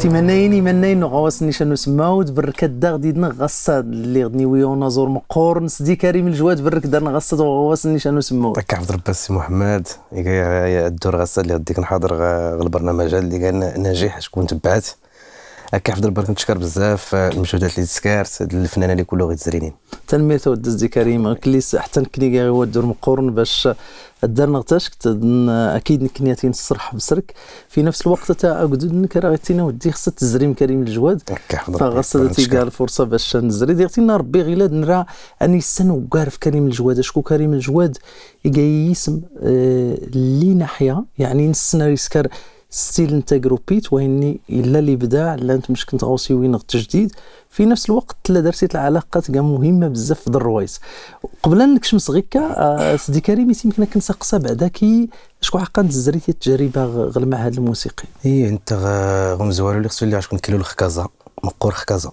تمنين يمنين غواس نيشان نسماو تبركات الدغ ديدنا غصاد اللي غدني ويو زور مقور نسدي كريم الجواد برك دارنا غصاد غواس نيشان نسماو تك عبد الرب السي محمد الدور غصاد اللي غديك نحضر غ البرنامج اللي كان ناجح شكون تبعت هكا حفظ البرك نتشكر بزاف آه، المجهودات اللي تسكارت الفنانه اللي كلو غير تزرينين تنميت ودزتي كريم كليس حتى نكني هو دور مقورن باش نغتاش كنت اكيد نكني نصرح بسرك في نفس الوقت تا اكدود انك راه غتينا ودي خصها تزريم كريم الجواد فغاصة تيكا الفرصه باش نزري ديرتينا ربي غير نرى اني السنه وكارف كريم الجواد شكون كريم الجواد يسم اللي آه، ناحيه يعني نسنا ريسكار ستيل انت جروبيت واني الا الابداع لا انت مش كنت غوصي وين التجديد في نفس الوقت لا درتي العلاقات كاع مهمه بزاف في الروايس قبل نكشمس غيكا آه، سيدي كريم يمكن كنسقسى بعدا كي شكون عقان تزريتي التجربه غير مع هذا الموسيقي اي انت غمزوالو اللي خصو اللي عشكون كيلو الخكازه مقور خكازه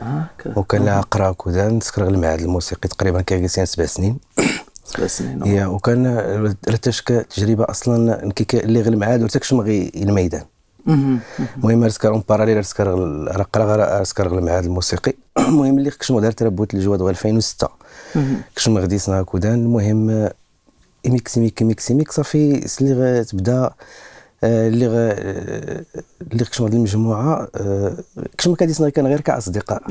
آه، وكان لها آه. قرا نسكر تسكر غير مع هذا الموسيقي تقريبا كان سبع سنين سبع سنين نعم. يا وكان رتاش تجربه اصلا كيك اللي غير معاد رتاكش مغي الميدان المهم رسكر اون باراليل رسكر رقرا رسكر المعهد الموسيقي المهم اللي كشم دارت تربوت الجواد 2006 كشم سنا كودان المهم ميكس ميكس ميكس ميكس صافي سلي تبدا آه، اللي آه، اللي كنت هذه المجموعه كنت آه، ما كديسنا كان غير كاصدقاء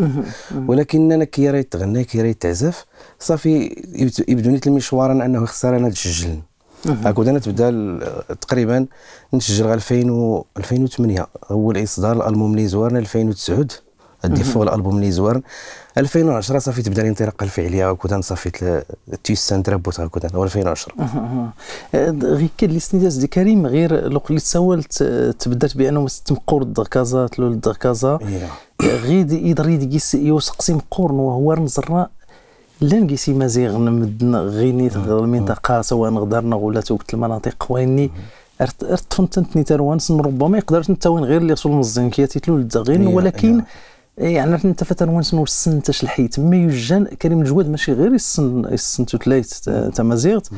انا كي راه يتغنى كي راه يتعزف صافي يبدوني المشوار انه خسر انا تسجل هاك انا تبدا تقريبا نسجل 2000 2008 اول اصدار الالبوم اللي زوارنا 2009 ديفو الالبوم اللي زوار 2010 صافي تبدا الانطلاقه الفعليه وكنت صافي تيسان تربوت كنت 2010 غير لي الاستنجاز دي كريم غير لو اللي تسولت تبدات بانه مستمقور الدركازه تلو كازا غير يقدر يدقيس يوسقسي مقورن وهو نزرنا لا نقيسي مازيغ نمدن غيني المنطقه سواء غدرنا ولا توكت المناطق ويني ارتفنت تنتني روانس ربما يقدر وين غير اللي يصل مزين كي تيتلو الدغين ولكن إيه، يعني انت فتن ونسن والسن سنتش الحيت مي يجان كريم الجواد ماشي غير السن السن تتلايت تمازيغت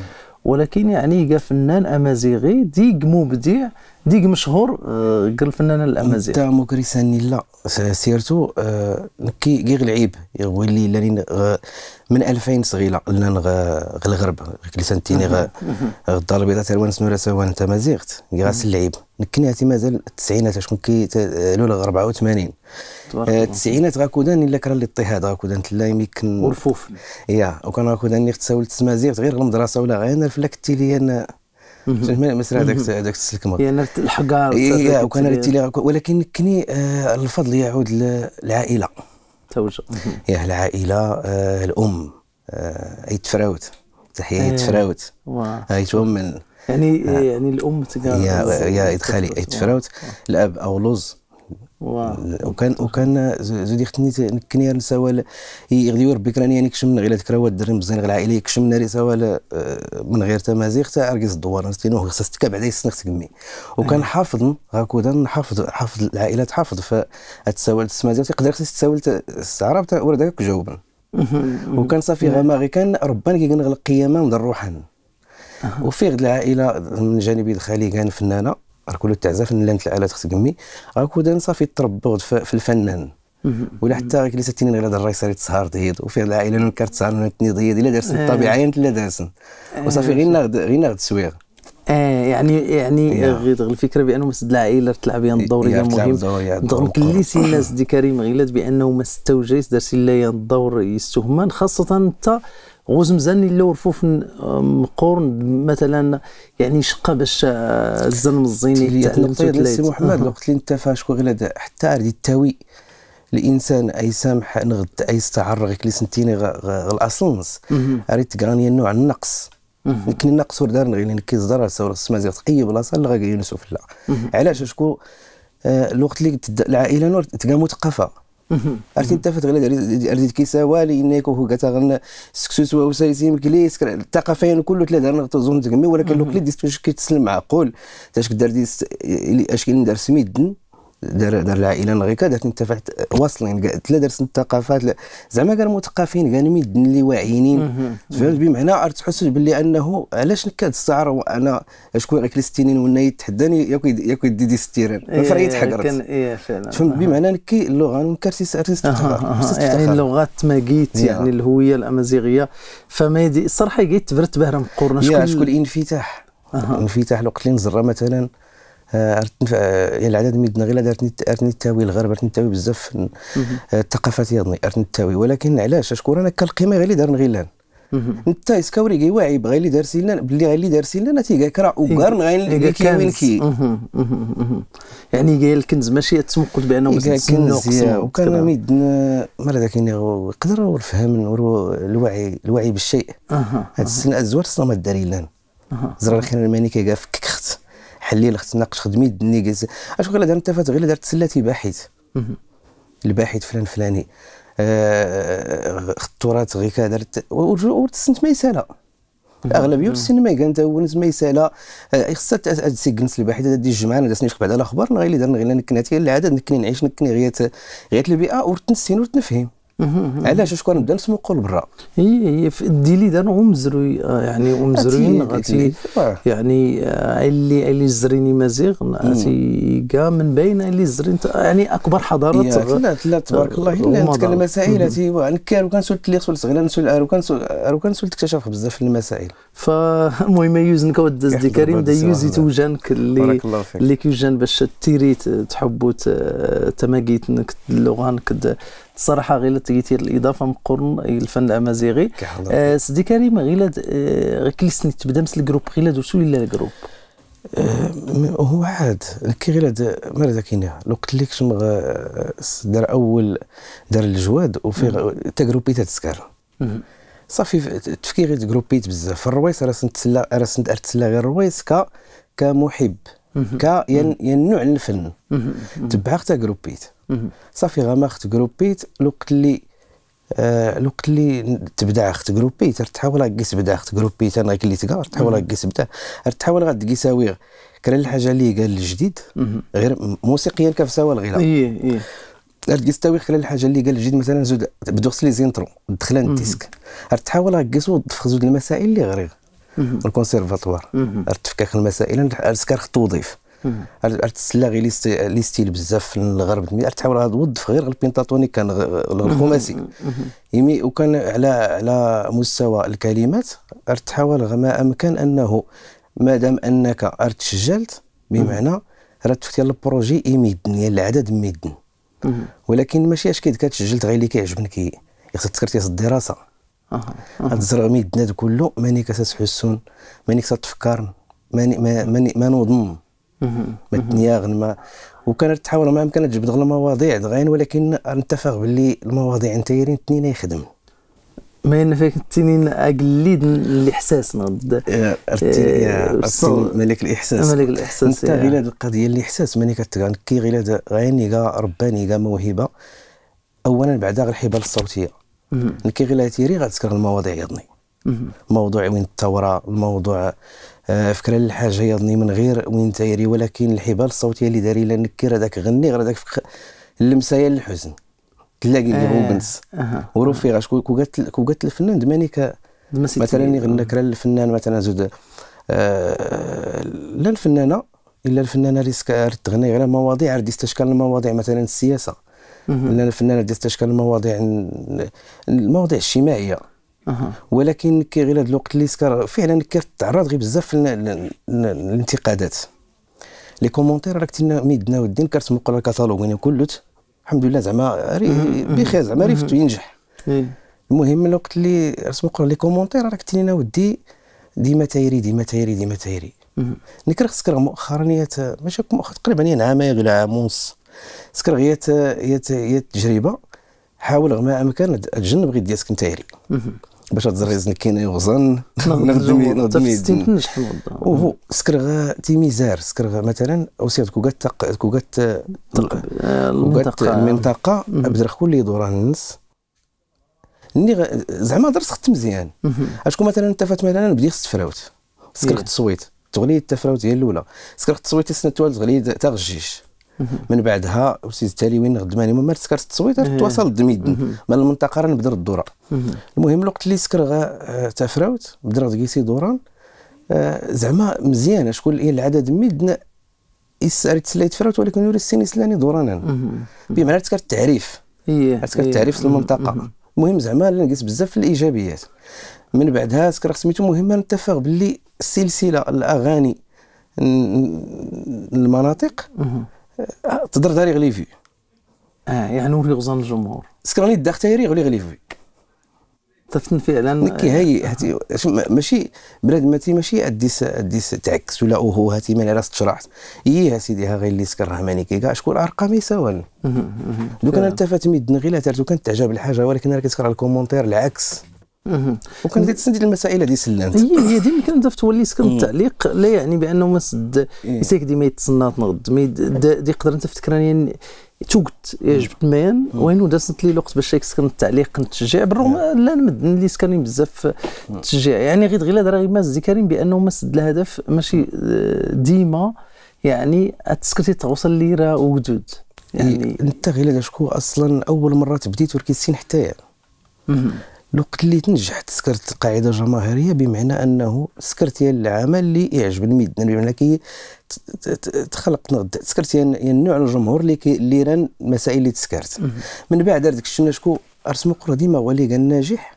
ولكن يعني كا فنان امازيغي ديك مبدع ديك مشهور آه، قال الفنان الامازيغ انت مكري ساني لا سيرتو آه، نكي غير العيب يولي لاني من 2000 صغيره غالغرب الغرب كلي سنتيني الدار البيضاء تاع الوان سنورا سوا انت مازيغت غاس اللعيب نكنياتي مازال التسعينات شكون كي الاولى 84 التسعينات غاكودان الا كرا اللي اضطهاد غاكودان لا يمكن ورفوف يا وكان غاكودان اللي تساول تسمازيغت غير المدرسه ولا غير انا فلاك التيلي انا مسرى داك داك السلكمر يعني الحقار وكان ولكن كني آه، الفضل يعود للعائله توجه يا العائله آه، الام آه، اي فراوت تحيه ايت إيه. فراوت ايت ام يعني يعني الام يا يا ادخالي اي فراوت الاب او لوز وكان وكان زودي ختني نكني سوال يغدي ربي كراني يعني كشم غير تكرا الدرن مزيان غير العائله كشمنا لي سوال آه، من غير تمازيغ تاع رقص الدوار تينو خصها تكا بعدا يسنخ تكمي وكان أيوة. حافظ هكذا حافظ حافظ العائله تحافظ فتساول تسمازيغ تقدر تساول العرب تاع ورد هكاك وكان صافي أيوة. غما غير كان ربان كنغلق قيامه من روحان وفي العائله من جانبي دخالي كان فنانه راك ولا تعزف نلانت الالات خصك تقمي راك ودان صافي تربغ في الفنان ولا حتى غير لسه غير هذا الرئيس اللي تسهر تهيض وفي العائله اللي كارت تسهر نون تني ضيض الا دارس الطبيعه انت لا دارسن إيه. إيه. وصافي غير ناخذ غير ناخذ السويغ اه يعني يعني غير الفكره بانه مسد العائله تلعب يعني الدور هي مهم كلي سي الناس دي كريم غيلات بانه ما استوجيش دار سي الدور يستهمل خاصه انت غوز مزاني لو رفوف مقورن مثلا يعني شقه باش آه، الزن مزيني تاع سي محمد الوقت اللي نتفاها شكون غير حتى عادي التاوي الانسان اي سامح نغد اي غير كلي سنتيني الاصلنس ريت تقراني نوع النقص يمكن النقص وردار غير غير نكي زدر السما السمازيغ اي بلاصه اللي غير يونس في علاش شكون آه، الوقت اللي العائله نور تقام مثقفه عرفتي نتفت غلا كيسا والي لان هو كاتا غن سكسوس وسايسيم كليس الثقافين كله ثلاثه انا زون تكمي ولكن لو كلي ديسكوش كيتسلم معقول تاش كدار ديس اش دار سميدن دار دار العائله غير دارت انتفعت واصلين لا دارت الثقافات زعما كانوا مثقفين كانوا مدن اللي واعيين فهمت بمعنى تحس باللي انه علاش نكاد السعر وانا شكون غير كريستينين ونا يتحداني ياك ياك يدي دي ستيران إيه، الفريد حقرت إيه، فهمت بمعنى نكي اللغه نكرتي يعني اللغات تماكيت يعني الهويه الامازيغيه فما الصراحه يجي تبرت بهرم قرنا شكون شكون الانفتاح انفتاح الوقت اللي نزرى مثلا آه، يعني العدد من الدنغيلا دارتني التاوي الغرب ارتني التاوي بزاف آه، الثقافات يضني ارتني التاوي ولكن علاش اشكون انا كالقيمه غير اللي دار نغيلان انت اسكوري كي واعي بغا اللي دار سيلان باللي غير اللي دار سيلان تيكا كرا وكار غير اللي كاين كي يعني كاين الكنز ماشي تمقل بانه كنز وكان ميدنا مالا داك يقدر الفهم الوعي الوعي بالشيء هاد السنه الزوار صنع ما داري لان زرار الخير الماني كيكا فككخت حليل خص تناقش خدمي النيكز اش غير دار فات غير دارت سلاتي باحث الباحث فلان فلاني آه، خطورات غير كدرت ما ميساله الاغلبيه السينما كانت هو ما يسالا آه، خصها تسيكنس الباحث دي الجمعه انا سنيش بعد على الاخبار غير اللي درنا غير نكنات هي نكني نعيش نكني غير غير البيئه ورتنسين ورتنفهم علاش شكون نبدا نسموقوا لبرا هي هي في دا هم زروي يعني ام زروين غاتي يعني آه، اللي اللي زريني مزيغ غاتي كاع من بين اللي زرين يعني اكبر حضارات لا لا تبارك الله الا آه، نتكلم مسائل تي كان كنسول التليخ ولا صغير نسول وكان كنسول تكتشف بزاف المسائل فالمهم يوزنك ودز دي كريم دا يوزي توجانك اللي اللي كيوجان باش تيري تحبو تماكيتنك اللغه الصراحه غير تيتير الاضافه مقرن إيه، الفن الامازيغي آه، سيدي كريم غير آه، غير تبدا تبدمس الجروب غير دوسو الا الجروب آه، هو عاد كي غير ماذا كاين لو قلت لك شنو دار اول دار الجواد وفي تجروبي تتسكر صافي تفكيري تجروبيت بزاف الرويس راه سنتسلا راه سنتسلا غير الرويس كمحب كا ين النوع الفن تبعها حتى جروبيت صافي غما خت جروبيت الوقت اللي الوقت آه، اللي تبدا اخت جروبيت تحاول تقيس بدا اخت جروبيت انا اللي تقار تحاول تقيس بدا تحاول تقيساوي ساوي كرا الحاجه اللي قال الجديد غير موسيقيا كفساوى الغلا اي اي تقيس تاوي خلال الحاجه اللي قال الجديد مثلا زود بدو لي زينترو دخلان الديسك تحاول تقيس وتدفخ زود المسائل اللي غريغ والكونسيرفاتوار ارتفكاك المسائل ارتفكاك خط ارتسلا غير لي ستيل بزاف في الغرب ارتحاول تحاول توظف غير البنتاتونيك كان الخماسي يمي وكان على على مستوى الكلمات تحاول ما امكن انه ما دام انك ارتشجلت بمعنى راه تفتي البروجي ايميدن يعني العدد ميدن ولكن ماشي اش كيد كتسجلت غير اللي كيعجبنك خصك تكرتي الدراسه هاد الزرغم يدنا كله ماني حسون ماني تفكر ماني ماني ما نظن ما الدنيا غنما وكانت تحاول ما امكن تجبد غير المواضيع دغين ولكن نتفق باللي المواضيع نتايرين تنين يخدم ما انا فاك التنين اقليد الاحساس نضد آه، ملك الاحساس ملك الاحساس انت غير هذه القضيه الاحساس ماني كتغنكي غير غير رباني كا موهبه اولا بعدا غير الحبال الصوتيه اللي لا تيري غتذكر المواضيع يضني موضوع وين الثوره الموضوع آه، فكره للحاجه يضني من غير وين تيري ولكن الحبال الصوتيه اللي داري لا نكر هذاك غني غير هذاك اللمسايه للحزن تلاقي اللي هو آه، بنس ورفيقه شكون كو قالت الفنان ك مثلا يغنى آه. كرا الفنان مثلا زود لا الفنانه الا الفنانه ريسك تغني غير مواضيع ردي استشكال المواضيع مثلا السياسه لان الفنانه ديال تشكل المواضيع المواضيع الاجتماعيه ولكن كي غير هذا الوقت اللي سكر فعلا كتعرض غير بزاف الانتقادات لي كومونتير راك تينا ميدنا والدين كتمقل الكاتالوج يعني كلت الحمد لله زعما بخير زعما عرفت ينجح المهم الوقت اللي تمقل لي كومونتير راك تينا ودي ديما تايري ديما تايري ديما تايري نكره خصك مؤخرا ماشي مؤخرا تقريبا عامين ولا عام ونص سكر هي هي التجربه حاول غير ما امكن تجنب غير ديالك التايري باش تزريزني كينا يوزن نخدم نخدم وهو سكر غا تيميزار سكر غا مثلا وسير كوكات كوكات كوكات المنطقه بدر كل اللي على الناس اللي زعما درس خدمت مزيان اشكون مثلا انت فات مثلا بدي خص تفراوت سكر التصويت إيه. تغلي التفراوت هي الاولى سكر التصويت سنه توالد غلي تاع من بعدها وسيد وين غدماني ما سكرت التصويت تواصل دميدن من المنطقه راه نبدا الدوره المهم الوقت اللي سكر غا آه، تفراوت بدا كيسي دوران آه، زعما مزيان شكون إيه العدد ميدن يساري تسلا يتفراوت ولكن يوري السن دوران دورانا بمعنى تذكر التعريف تذكر إيه، إيه. التعريف في المنطقه المهم زعما نقيس بزاف في الايجابيات من بعدها سكر سميتو مهمه نتفق باللي السلسله الاغاني المناطق تقدر داري غليفي اه يعني نولي غزان الجمهور سكن غني داخ تايري غلي غليفي تفتن فعلا كي آه، هاي هاتي ماشي بلاد ماتي ماشي اديس اديس تعكس ولا اوهو هاتي مالي راس تشرحت اي ها سيدي ها غير اللي سكر راه كي كاع شكون ارقامي سوا دوك انا التفات ميدن غير كانت تعجب الحاجه ولكن انا على الكومونتير العكس وكان كتسند المسائل هذه سلانت هي هي ديما كنبدا في تولي سكن التعليق لا يعني بانه ما سد إيه. يسيك ديما يتسنط نغد مي يقدر انت فكرانيا يعني توقت جبت مان وين دازت لي الوقت باش يسكن التعليق نتشجع بالرغم نعم. آه، لا نمد لي سكانين بزاف التشجيع يعني غير غير هضره غير ماز كريم بانه ما سد الهدف ماشي آه، ديما يعني تسكرتي توصل لي راه وجود إيه، يعني انت غير شكون اصلا اول مره تبديت وركزتين حتى يعني الوقت اللي تنجحت سكرت قاعده جماهيريه بمعنى انه ديال العمل اللي يعجب الميدان بمعنى كي تخلق نغد يا يعني النوع الجمهور اللي اللي ران المسائل اللي تسكرت من بعد داك الشيء شكون ارسمو قرا ديما هو اللي كان ناجح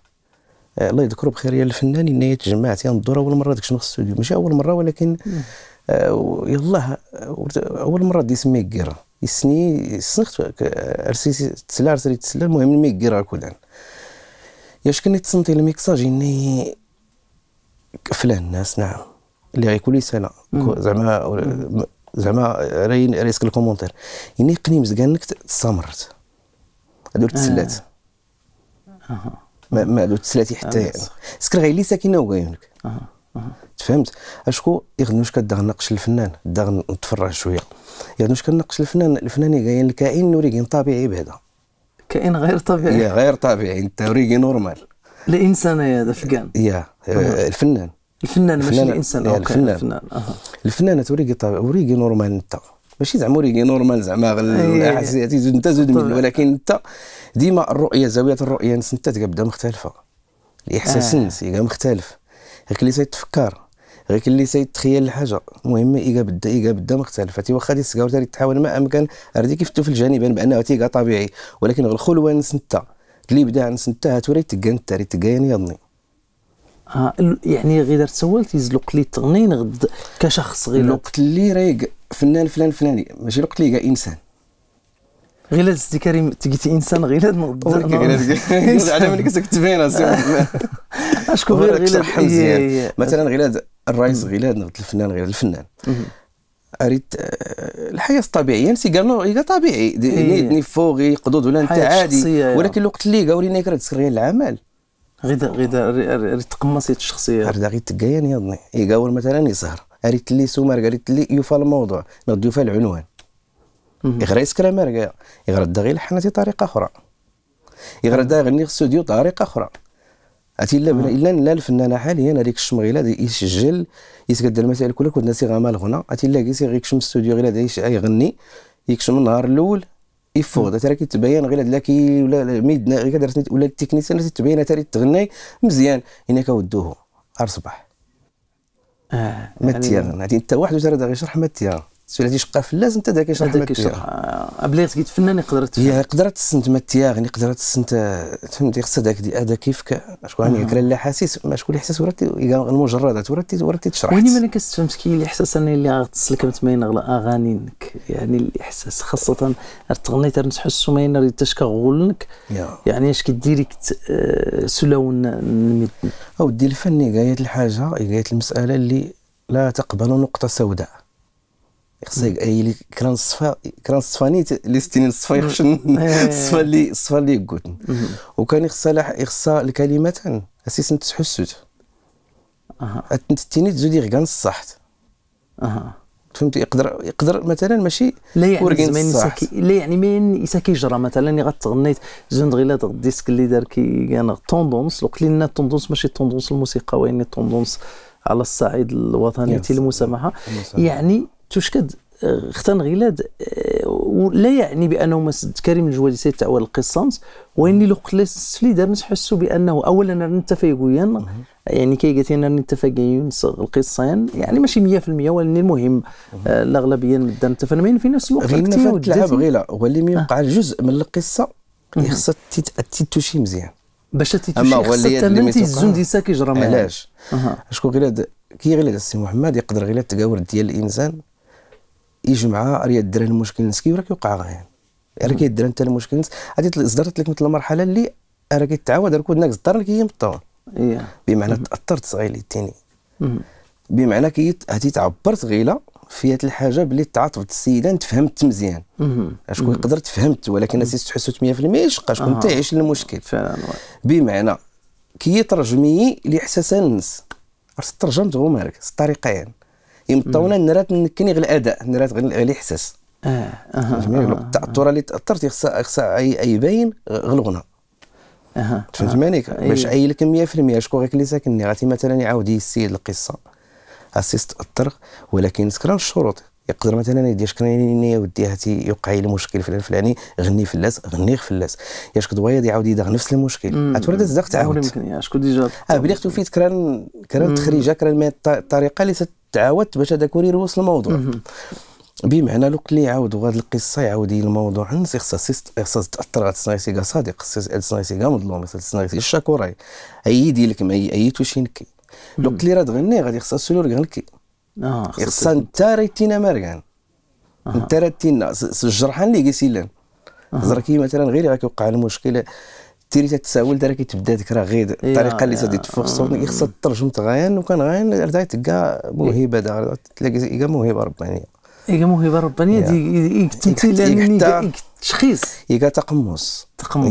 آه الله يذكره بخير يا الفنان اني تجمعت الدور اول مره داك الشيء في الاستوديو ماشي اول مره ولكن آه يلاه اول مره دي سميه كيرا يسني سنخت آه، ارسي تسلا ارسي تسلا المهم مي كيرا كلان ياش كني تصنتي الميكساج اني فلان الناس نعم اللي غيكون يسالا زعما زعما راين ريسك الكومونتير اني قني لك تستمرت هادو التسلات اها ما ما هادو التسلاتي حتى يعني سكر غير اللي ساكنه وكايونك لك تفهمت اشكو يغنوش نقش الفنان دغ نتفرج شويه يغنوش كنقش الفنان الفنان كاين الكائن نوري كاين طبيعي بهذا كائن غير طبيعي يا غير طبيعي انت ريجي نورمال الانسان هذا فكان يا الفنان الفنان ماشي الانسان الفنان الفنان الفنان توريكي طبيعي وريكي نورمال انت ماشي زعما وريكي نورمال زعما إيه. الاحاسيس انت زود منه ولكن انت ديما الرؤيه زاويه الرؤيه انت تبدا مختلفه الاحساس آه. مختلف مختلف اللي تفكر غير كلي اللي تخيل الحاجه المهم ايكا بدا ايكا بدا مختلف تي واخا تيسكاو تاري تحاول ما امكن اردي كيفتو في الجانبين يعني بانه تيكا طبيعي ولكن غير الخلوه نسنتا اللي بدا نسنتا هاتوري ري تاري تكاين يضني آه يعني غير درت سولت يزلق لي تغنين غد كشخص غير الوقت اللي رايق فنان فلان فلاني ماشي الوقت اللي كا انسان غير هذا السي كريم تقيتي انسان غير هذا نغض على ملي كنت تبين شكون غير غير إيه، إيه، إيه. مثلا غير الرئيس غير الفنان غير الفنان اريد آه، الحياه الطبيعيه سي كانو اذا طبيعي ني فوق قدود ولا انت عادي ولكن الوقت اللي قاولي لنا كرا تسكر العمل غير غير تقمص الشخصيه غير غير تقيان يضني يقاول مثلا يسهر اريد لي سومر قالت لي يوفى الموضوع نغدو يوفى العنوان يغرى يسكر ماركا يغرى دغي غير الحناتي طريقه اخرى يغرى دغي غير استوديو طريقه اخرى عرفتي لا آه. الا لا الفنانه حاليا هذيك الشمغيله يسجل يتقدى المسائل كلها كنت ناسي غامال الغنى عرفتي لا كيسي غير يكشم الاستوديو غير يغني يكشم النهار الاول يفوض ترى كيتبين غير لا كي ولا ميدنا غير ولا التكنيسيان تبين ترى تغني مزيان هنا كودوه ارصبح اه ما تيغن هادي آه. انت واحد ترى يشرح ما تيغن سولا في لازم انت داك كيشرح داك كيشرح آه، بليغ قلت فنان يقدر يا يقدر تسنت ما تياغني يعني يقدر تسنت فهمتي خصها داك دي هذا كيفك شكون يقرا يعني لا حاسس ما شكون الاحساس ورات المجرد ورات ورات تشرح وين ما كتفهمش كاين الاحساس انا اللي غتسلك متماين على اغانيك يعني الاحساس خاصه تغني تنحسو ما ينري حتى كغولنك يعني اش كديري آه، سلون نميت او دي الفني قايت الحاجه قايت المساله اللي لا تقبل نقطه سوداء هي اللي كران الصفا كران الصفاني اللي ستين الصفا يخشن الصفا إيه. اللي الصفا اللي يقوتن وكان يخصها يخصها الكلمات اسيس نتحسوت اها تنتيني تزودي غير نصحت اها فهمتي يقدر يقدر مثلا ماشي لا يعني زمان يساكي لا يعني ما يساكي يجرى مثلا اللي غتغنيت زوند غير الديسك اللي دار كي يعني طوندونس وقت لنا الطوندونس ماشي طوندونس الموسيقى وين طوندونس على الصعيد الوطني المسامحه يعني تشكد آه، ختان غيلاد آه، لا يعني بانه ما سد كريم الجوالي الجوادي سيتعوى القصانس واني لو قلت لي دار نحسوا بانه اولا نتفاقيا يعني كي قالت لنا نتفاقيون القصان يعني ماشي 100% ولكن المهم آه، الاغلبيه نبدا نتفاهمين في نفس الوقت غير تلعب غير اللي يوقع جزء من القصه اللي خصها تتوشي مزيان باش تتوشي اما خصها تمنتي الزون ديسا كيجرى علاش شكون غير كي غير السي محمد يقدر غير تقاور ديال الانسان مع راه الدراري المشكل نسكي وراه كيوقع غايان راه كيدير انت المشكل غادي صدرت لك مثل المرحله اللي راه كيتعاود راه كودناك الدار اللي كيهم yeah. بمعنى تاثرت صغير التيني بمعنى كي هاتي تعبر في فيها الحاجه باللي تعاطفت السيده انت فهمت مزيان شكون قدرت فهمت ولكن الناس تحسوا 100% شقا شكون انت آه. عايش المشكل فعلا بمعنى كي ترجمي لاحساس الناس ترجمت هو مالك الطريقين يمطونا نرات نكني غير الاداء نرات غير الاحساس اه فهمتني التاثر اللي تاثرت خصها خصها باين غير الغنى اها مالك يعني باش لك 100% شكون غير اللي ساكنني غادي مثلا يعاود يسيد القصه اسيست تاثر ولكن سكران الشروط يقدر مثلا يدير شكريني يا ودي هاتي يوقع لي مشكل في الفلاني غني فلاس غني فلاس يا كد وايد يعاود يدغ نفس المشكل عاد الزق تعاود شكون ديجا اه بلي اختو فيه كران كران تخريجه كران الطريقه اللي تعاودت باش هذاك كورير وصل الموضوع بمعنى لو كلي يعاود وغاد القصه يعاود هي الموضوع نسي خصها خصها تاثر على السنايسي كا صادق خصها السنايسي مظلوم خصها السنايسي الشاكوراي ايدي لك ما ايتو نكي لو كلي راه تغني غادي خصها سولور غنكي اه خصها انت ريتينا ماركان انت ريتينا الجرحان اللي كيسيلان زركي مثلا غير غادي يوقع المشكل تيري تتساول دارك كيتبدا ديك راه غير الطريقه اللي غادي تفوقسون خصها تترجم تغاين وكان غاين اردا تلقى موهبه دا تلاقي تلقى موهبه ربانيه اي موهبه ربانيه دي التمثيل تشخيص اي كا تقمص تقمص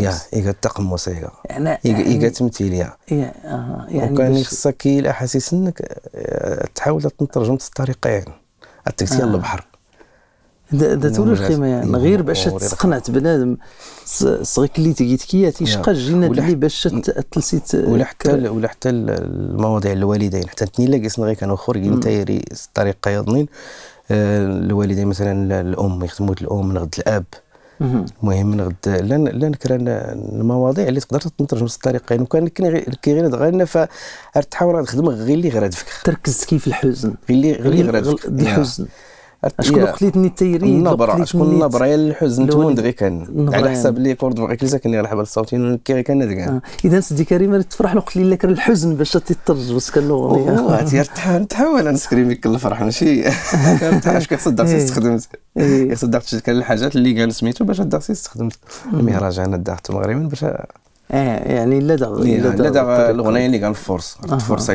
اي يعني اي إيكا يعني- تمثيل آه، يعني وكان خصك الاحاسيس انك آه، تحاول تترجم الطريقه آه. يعني عطيك يلا البحر ذات القيمه يعني غير باش تقنعت بنادم صغير اللي تيتكيا تيشقى الجينات اللي باش تلسي ولا حتى ولا حتى المواضيع الوالدين حتى تنين لا غير كانوا اخر يري الطريقه يظنين آه، الوالدين مثلا الام يخدموا الام من غد الاب المهم من غد لا لا نكره المواضيع اللي تقدر تنترجم نفس الطريقه يعني كان كي غير غير فتحاول تخدم غير اللي غير تركز كيف الحزن غير اللي غير غير الحزن شكون قتلتني تيري النبره شكون النبره يا الحزن تون دغيا كان على يعني. حساب لي كورد بغا كلتا كان يرحب على الصوتين كي كان دغيا آه. اذا سيدي كريم تفرح وقت لا كان الحزن باش تترجس كان الاغنيه تحاول نسكري نسكريميك الفرح ماشي اش كيقصد داكسي استخدمت خص داك كان الحاجات اللي قال سميتو باش داك استخدمت المهرجان داك المغربي باش إيه، يعني لا يعني لا الاغنيه اللي كان فرص فرصه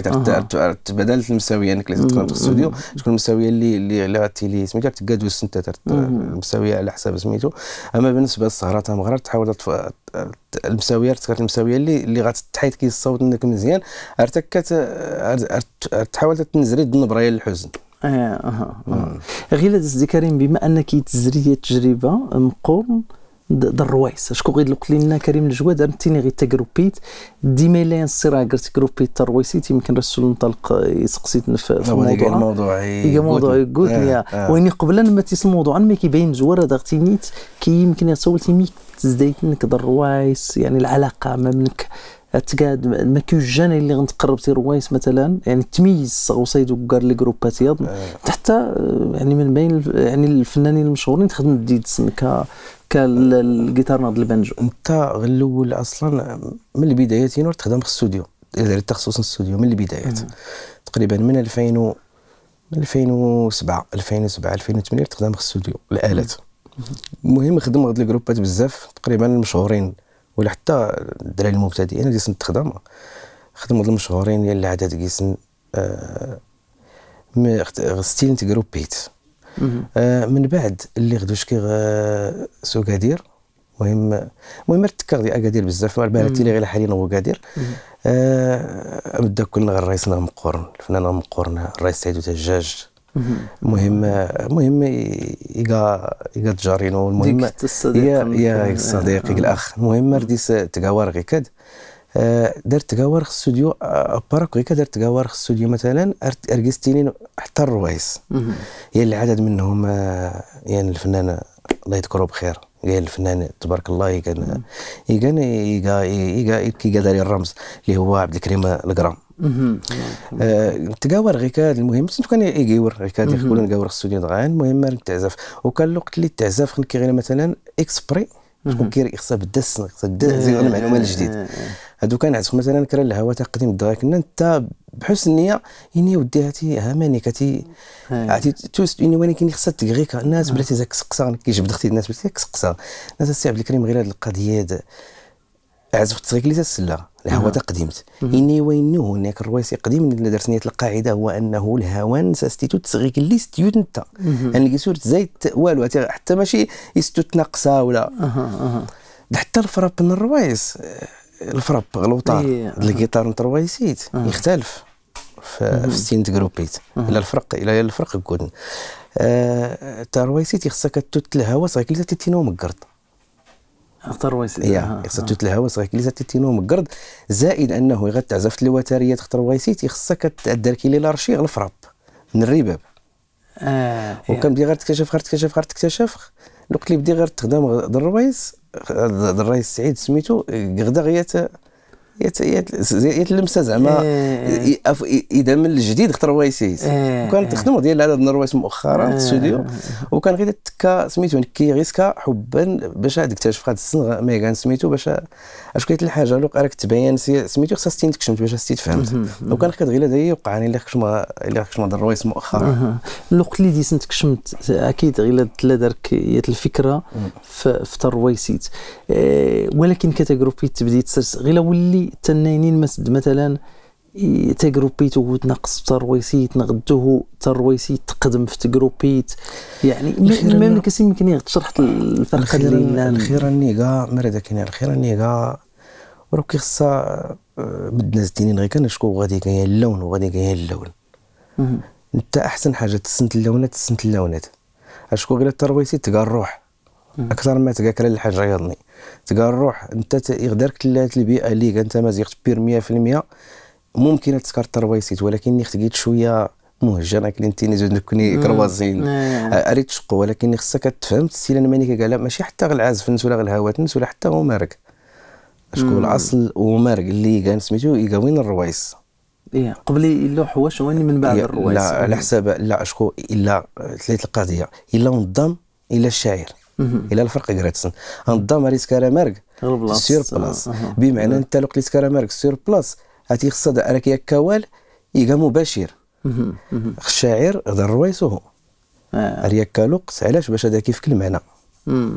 تبادلت المساويه انك لازم تكون في الاستوديو تكون المساويه اللي اللي غاتي لي سميتها تكادوز انت المساويه على حساب سميتو اما بالنسبه للسهرات تاع المغرب تحاول المساويه ارتكات المساويه اللي اللي غاتحيد كي الصوت انك مزيان ارتكات تحاول تنزري النبره الحزن اه اه غير ديك كريم بما انك تزري تجربه مقوم الروايس شكون لوك لنا كريم الجواد امتيني غير تجروبيت ديميلين سيرا قلت جروبيت الرويسيت يمكن رسول المنطلق يسقسيت في الموضوع موضوعي هي موضوعي قلت آه، يا آه. وين قبل ما تيس الموضوع ما كيبين زوار غتي نيت كي يمكن يصول مي تزدايت نك الروايس يعني العلاقه ما منك تقاد ما كيوجانا اللي غنتقرب تي روايس مثلا يعني تميز صغوصيد وكار لي جروبات ياض حتى يعني من بين يعني الفنانين المشهورين تخدم ديد سمكه كالجيتار ناض البنجو انت الاول اصلا من البدايات ينور تخدم في الاستوديو درت تخصص الاستوديو من البدايات تقريبا من 2000 و 2007 2007 2008 تخدم في الاستوديو الالات المهم خدم هاد الجروبات بزاف تقريبا المشهورين ولا حتى الدراري المبتدئين اللي سنت تخدم خدموا هاد المشهورين ديال العدد كيسن آه جروب بيت آه من بعد اللي غدوش شكي آه، سوق هدير مهم المهم تكر دي اكادير بزاف البنات اللي غير حاليا هو كادير آه بدا كلنا الرئيس نغم قرن الفنان نغم قرن الرئيس سعيد وتجاج المهم المهم يقا يقا تجارينو المهم يا يا الصديق آه. الاخ المهم رديس تقاور غير كاد درت جوارخ استوديو بارك هيك درت جوارخ استوديو مثلا ارجستيني حتى يا يعني العدد منهم يعني الفنان الله يذكره بخير قال الفنان تبارك الله كان كان كي قال الرمز اللي هو عبد الكريم القرام آه، تقاور غير كاد المهم سنتو كان يقاور غير كاد يقولون قاور السوديو دغان المهم تعزف وكان الوقت اللي تعزف كي غير مثلا اكسبري شكون كيري خصها بدا السنق خصها بدا المعلومه إيه، الجديد إيه، إيه، هادو كنعتق مثلا كرا الهواء تقديم كنا انت بحسن النيه اني ودي هاتي هاماني كاتي عاتي توست اني ولكن خصها تكغيكا الناس بلاتي زاك سقسا كيجبد اختي الناس بلاتي كسقسا الناس السي عبد الكريم غير هاد القضيه عزفت تغيك لي تسلا العهوة نعم. تقدمت إني وين هناك الرويسي قديم درسنية القاعدة هو أنه الهوان ساستيتو تسغيك اللي ستيودنتا أن يعني سورت زيت والو حتى ماشي ناقصه ولا حتى الفراب من الرويس آه، الفراب غلوطار إيه. الجيتار من الرويسيت يختلف في ستينت جروبيت الى الفرق الى الفرق كودن آه تا الروايسيت يخصك توت الهوا صغير 30 اختار ويسيتي يا آه، خصها آه. تتلهى وسخ كليسا تتينو مقرد زائد انه غير تعزفت الوتريه تختار ويسيتي خصك تادر كي لي لارشي الفراب من الرباب اه بدي غير تكتشف غير تكتشف غير تكتشف الوقت اللي بدي غير تخدم الرئيس الرئيس سعيد سميتو غدا غيات يا يت زعما اذا إيه. من الجديد خطر ويسيس إيه. وكانت تخدم إيه. ديال هذا النرويس مؤخرا في الاستوديو وكان غير تكا سميتو كي غيسكا حبا باش نكتشف هذا السن ميغان سميتو باش اش كاين الحاجه لو راك تبين سميتو خصها تكشمت باش ستي تفهمت وكان خد غير هذا يوقعني اللي خشم اللي خشم هذا الرويس مؤخرا الوقت اللي ديسنت كشمت اكيد غير تلا دارك الفكره في ترويسيت ولكن كتجرب فيه تبديت غير ولي تنينين مسد مثلا إيه، تجروبيت وتنقص ترويسيت تنغدوه ترويسيت تقدم في تجروبيت يعني ما كسي يمكن تشرح الفرق اللي الخير النيغا مريضة كاين الخير النيغا كي كيخصها آه، بدنا زدينين غير كنشكو غادي كاين اللون وغادي كاين اللون انت احسن حاجه تسنت اللونات تسنت اللونات اشكو غير الترويسيت تقال الروح اكثر ما تقال الحاج يضني تقال روح انت يقدرك تلات البيئه اللي انت مازيغت بير 100% ممكن تسكر ترويسيت ولكن تقيت شويه مهجنه كلينتيني زوج نكوني كروازين آه، اريد تشقو ولكن خصك تفهم السيلان ماني كاع ماشي حتى غير العازف ولا غير نس ولا حتى غمارك شكون الاصل ومارك اللي كان سميتو وين الروايس إيه قبل يلوح هو شواني من بعد إيه، الروايس لا على حساب لا شكون الا تليت القضيه الا نظام الا الشاعر الى الفرق غريتسن غنضام ريس كارامارك سير بلاص بمعنى انت لو قلت كارامارك سير بلاص غادي خصها راك يا كوال يقا مباشر الشاعر هذا الرويس آه. رياكا كالوقس علاش باش هذا كيف المعنى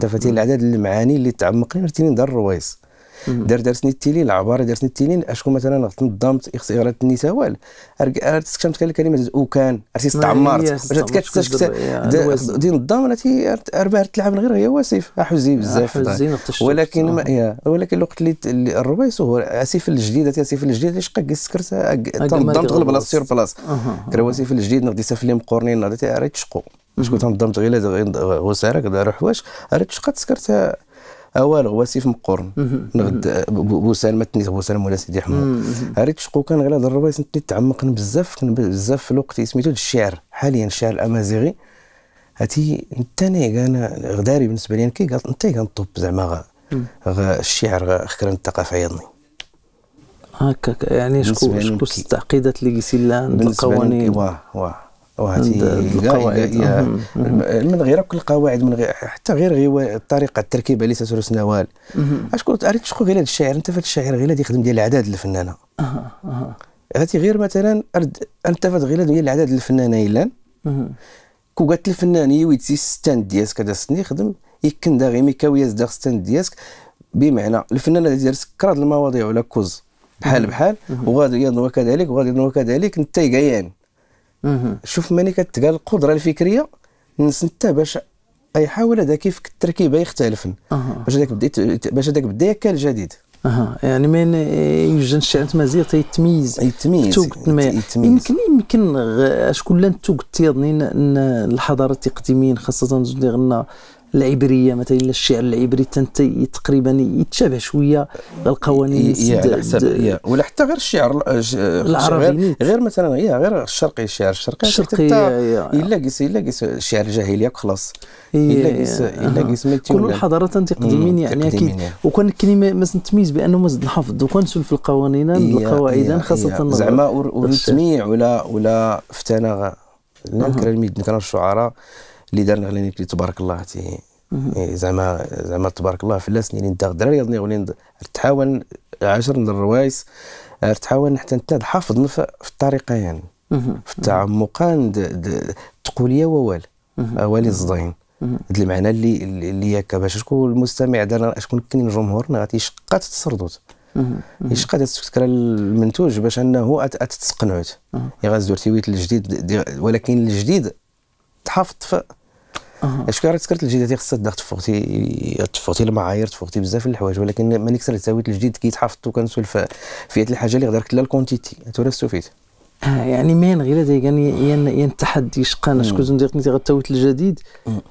تفاتين العدد المعاني اللي تعمقني رتيني دار الرويس دار دار التيلين العباره دار التيلين اشكون مثلا تنظمت اختيارات النساء وال تسكنت كان الكلمه كان عرفتي استعمرت باش دي النظام انا اربع تلعب غير هي واسف احزي آه، بزاف ولكن ما ولكن الوقت اللي الرويس هو اسيف الجديد اسيف الجديد اش شقا سكرت تنظمت غير بلاصه سير بلاصه كرا اسيف الجديد نغدي سافلي مقورنين نغدي تشقو شكون تنظمت غير غسارك غير حوايج راه تشقى تسكرت آه، والو سيف مقرن آه، بوسان ما تنيت بوسان مولا سيدي حمو عريت شقو كان غير هاد الروايس نتني تعمق بزاف بزاف في الوقت سميتو الشعر حاليا الشعر الامازيغي هاتي نتاني انا غداري بالنسبه لي كي قال نتاي كنطب زعما الشعر خكرا الثقافه عيضني هكاك يعني شكون شكون التعقيدات اللي قلتي لها القوانين واه واه القواعد من غير كل القواعد من غير حتى غير غير الطريقه التركيبه اللي تسرس نوال اشكون عرفت شكون غير هذا الشاعر انت فهاد الشاعر غير اللي يخدم ديال العداد الفنانه اها غير مثلا انت فهاد غير ديال العداد الفنانه الا كو قالت الفنان يويتسي ستاند ديالك هذا سني يخدم يكن دا غير ميكاوياز دا ستاند ديالك بمعنى الفنان اللي داير سكرات المواضيع ولا كوز بحال بحال وغادي ينوى كذلك وغادي ينوى كذلك انت كايان شوف ملي كتلقى القدره الفكريه نسنتا باش اي حاول هذا كيف التركيبه يختلف باش هذاك بديت باش هذاك بدا ياكل جديد اها يعني من يوجد الشعر مزير تيتميز يتميز يمكن يمكن شكون لان توقت تيضني الحضارات التقديميه خاصه زوندي غنى العبريه مثلا الشعر العبري انت تقريبا يتشابه شويه القوانين ولا حتى غير الشعر العربي غير مثلا غير الشرقي الشعر الشرقي الشرقي الا قيس الا قيس الشعر الجاهلي خلاص الا قيس الا قيس كل الحضارات تقديمين يعني اكيد وكان كني ما تميز بانه زدنا حفظ وكان في القوانين القواعد خاصه زعما ونتميع ولا ولا فتنا نكرر الميد نكرر الشعراء اللي دارنا غنيني تبارك الله تي إيه، زعما زعما تبارك الله في اللي انت الدراري غادي نغولي تحاول عشر من الروايس تحاول حتى نتناد حافظ في الطريقه يعني في التعمق تقول يا ووال اوالي الزضين هذا المعنى اللي اللي ياك باش شكون المستمع دار شكون كاين جمهورنا غادي يشقى تتصردوت يشقى تفكر المنتوج باش انه تتسقنعت يا تيويت الجديد ولكن الجديد تحافظ في اش كان تذكرت الجديد خصها تدخل تفوقتي تفوقتي المعايير تفوقتي بزاف الحوايج ولكن ملي كثر التساويت الجديد كيتحافظت وكنسول في فئة الحاجه اللي غدرت لها الكونتيتي تورا سوفيت آه يعني مين غير دايق يعني التحدي شقان شكون ندير نتي غتاوت الجديد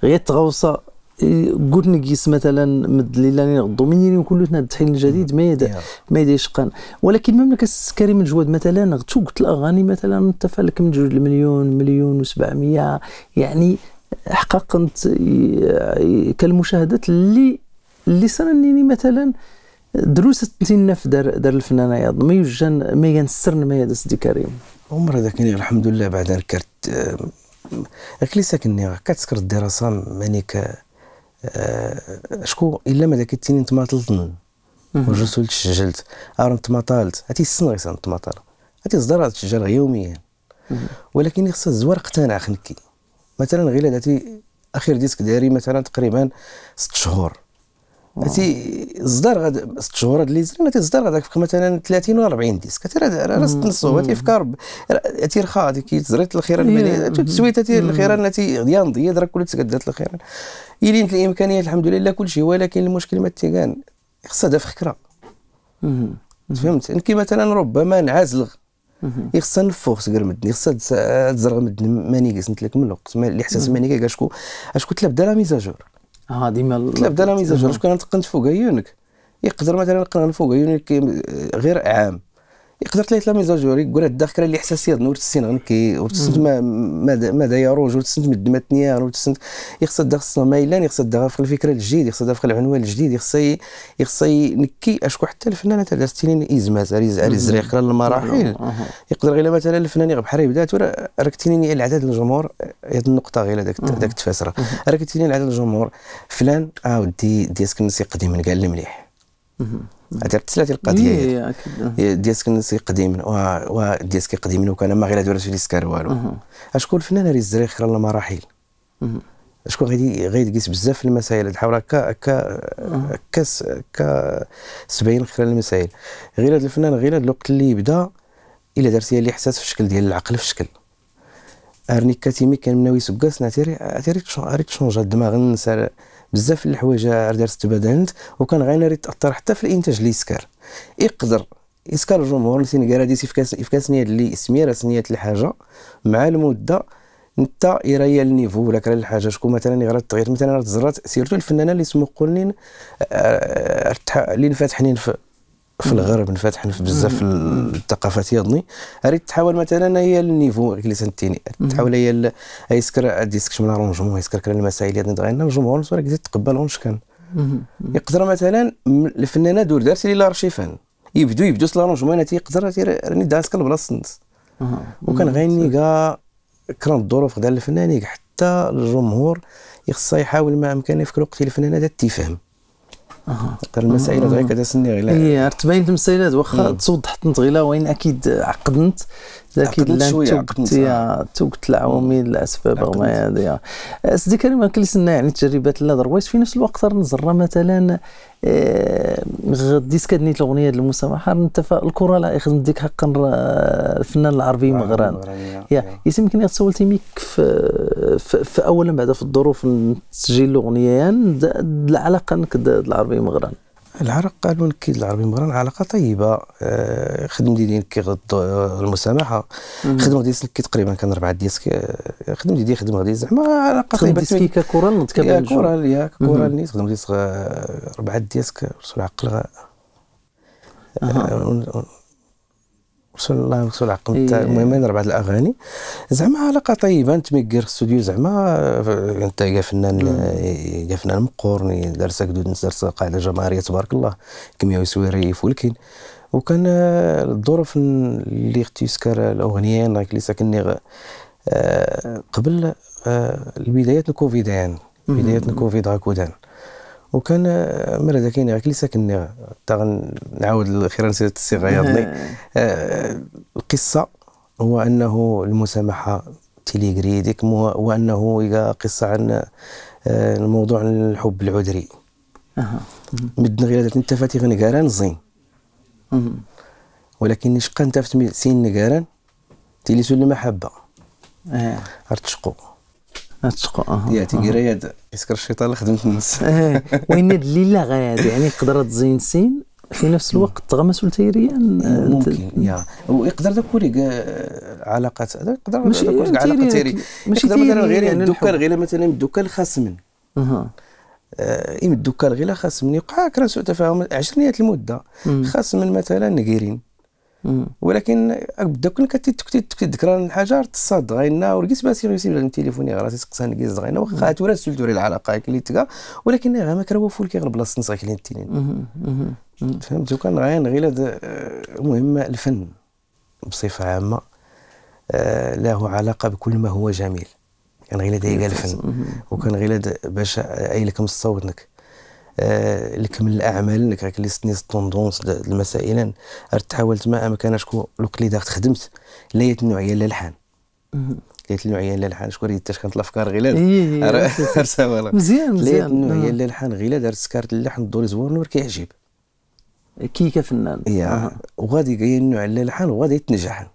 غير تغوصه إيه، قلت نقيس مثلا مد من يوم الدومينيين كلنا التحين الجديد ما يدا ما يدا يشقان ولكن مملكة كريم الجواد مثلا غتو قلت الاغاني مثلا تفلك من جوج المليون مليون و700 يعني حقق كالمشاهدات اللي اللي سنني مثلا دروس تنتينا في دار دار الفنان ايضا ما يوجد ما ينسرن ما يدس دي كريم عمر هذاك الحمد لله بعد كرت آه، اكلي ساكني كتسكر الدراسه مانيك آه، شكون الا ما داك التنين تماطلت وجسول تسجلت ارم تماطلت هاتي السن غير تماطل هاتي الزدر تسجل يوميا ولكن خصها الزوار اقتنع خنكي مثلا غير هاتي اخر ديسك داري مثلا تقريبا ست شهور هاتي الزدار غاد ست شهور هاد زرنا هاتي الزدار غاد مثلا 30 ولا 40 ديسك هاتي راه تنصو هاتي يفكر هاتي رخا هاتي كي تزريت الخيران الماليه تسويت هاتي الخيران التي غديا نضيا راه كل تسكدات الخيران الين الامكانيات الحمد لله كلشي ولكن المشكل ما التيكان خصها دافخ فهمت كي مثلا ربما نعزل يخصها نفوخ تقر مدن يخصها تزرغ آه، مدن ماني قلت قلت لك من الوقت الاحساس ماني كاع شكون تلا بدا لا ميزاجور اه ديما بدا لا ميزاجور شكون تقنت فوق عيونك يقدر مثلا نقرا فوق عيونك آه، غير عام يقدر تلاقي لا ميزاجوري يقول الذاكره اللي حساسيه ورتسين غنكي ورتسنت ماذا ماذا يروج ما من الثنيان ورتسنت يخص الداخل مايلان يخص الداخل في الفكره الجديد يخص في العنوان الجديد يخص يخص نكي اشكو حتى الفنانه تاع الستيلين ازماز الزريق للمراحل يقدر غير مثلا الفنان يغب حري بدات راك على العدد الجمهور هذه آه، النقطه غير داك داك التفاسره راك على العدد الجمهور فلان اه ودي ديسك نسي قديم قال مليح هذه تسلات القضيه إيه ديالك و, قديما وديالك قديما وكان ما غير درس في سكر والو اشكون الفنان ري الزريق خلال المراحل اشكون غادي غيدقيس بزاف في المسائل تحاول هكا هكا هكا هكا سبعين خلال المسائل غير هذا الفنان غير هذا الوقت اللي بدا الا درتي الاحساس في الشكل ديال العقل في الشكل ارني كاتيمي كان مناوي سكاس نعتري عريت شونجا الدماغ ننسى بزاف الحوايج دارت تبادلت وكان غيناري تاثر حتى في الانتاج يسكر يقدر يسكر الجمهور السنغال في كاس هاد اللي سميره سنيه الحاجه مع المده انت يريا النيفو ولا كرا الحاجه شكون مثلا غير التغيير مثلا راه تزرات سيرتو الفنانه اللي سمو قولين آه، آه، اللي نفات في في الغرب نفتح في بزاف الثقافات يضني اريد تحاول مثلا هي النيفو اللي سنتيني تحاول هي يسكر ديسك من رونجوم يسكر كلا المسائل اللي دغينا الجمهور كيزيد تقبلهمش كان يقدر مثلا الفنانه دور دارت لي لارشيفان يبدو يبدو رونجمون تيقدر راني داسك بلاصه نت وكان غيني كاع كران الظروف ديال الفنانين حتى الجمهور يخصها يحاول ما امكن في الوقت الفنانه تفهم قال المسائل غير كتسني غلاء هي إيه، تبينت المسائل واخا إيه. تصوض حتى نتغلا وين اكيد عقدنت لكن لا توقت يا توقت العوامل الاسباب ما هذه سيدي كريم سنة يعني تجربات لا درويس في نفس الوقت نزر مثلا آه، غديس نيت الاغنيه المسامحه أنت الكره لا يخدم ديك حقا الفنان العربي مغران يا يمكن تسولتي ميك في اولا بعد في الظروف تسجيل الاغنيه يعني العلاقه نك العربي مغران العرق قالوا لك العربي المغرب علاقه طيبه خدم آه، خدمه ديالي غض المسامحه خدم ديال الكيد تقريبا كان اربعه ديال آه، خدم ديالي خدم غادي زعما علاقه طيبه خدمه ديال ككره كبير كبان كره يا كره نيت خدمه ديال آه، اربعه ديال رسول عقل وصل الله وصل عقل إيه. نتاع المهم اربع الاغاني زعما علاقه طيبه نتميكر ستوديو زعما انت يا فنان يا فنان مقورني دارس كدود دارس قاعده جماهيريه تبارك الله كيما سويري فولكين وكان الظروف اللي اختي الاغنيه اللي ساكن آه، قبل آه، البدايات الكوفيدان بدايات الكوفيد هاكودان وكان مرة ذاك كاين غير ساكن تا نعاود الخير نسيت الصيغه يضني آه، القصه هو انه المسامحه تيليغري ديك هو انه قصه عن آه، الموضوع عن الحب العذري اها مدن غير انت فاتي نكاران زين ولكن نشقى انت في سين نكاران تيلي المحبه اه عرفت شقو آه، يا ياتي قرايه يسكر الشيطان خدم تمس وين الليله غادي يعني يقدر تزين سين في نفس الوقت تغمس مسؤولية ممكن آه، يا ويقدر داك وريك آه، علاقات هذا يقدر ماشي علاقه تيري ماشي مثلا غير يعني الدكان غير مثلا الدكان خاصمن اها إيم الدكان غير خاصمن يوقع كرا سوء تفاهم عشرينيات المده خاصمن مثلا نقيرين ولكن بدا دوك كتذكر الحاجه تصاد غينا ولقيت باسي يوسف على التليفون غراسي تسقسها نقيز غينا واخا تورا سولت على العلاقه اللي تكا ولكن غير ما كراو فول كيغلب بلاصه نصغي كلي التنين فهمت وكان غاين غير آه، المهم الفن بصفه عامه آه، له علاقه بكل ما هو جميل كان غير هذا الفن وكان غير باش اي لكم الصوت نك آه، لك من الاعمال لك لي ليستني الطوندونس المسائل تحاولت ما امكن شكون لو كلي داك خدمت لا هي النوعيه لا الحان لقيت النوعيه لا الحان شكون ريتاش كانت الافكار غير إيه، إيه، إيه، مزيان مزيان لقيت النوعيه آه. لا الحان غير دارت سكارت اللحن الدور زوار نور كيعجب كي كفنان يا وغادي كاين النوع لا وغادي تنجح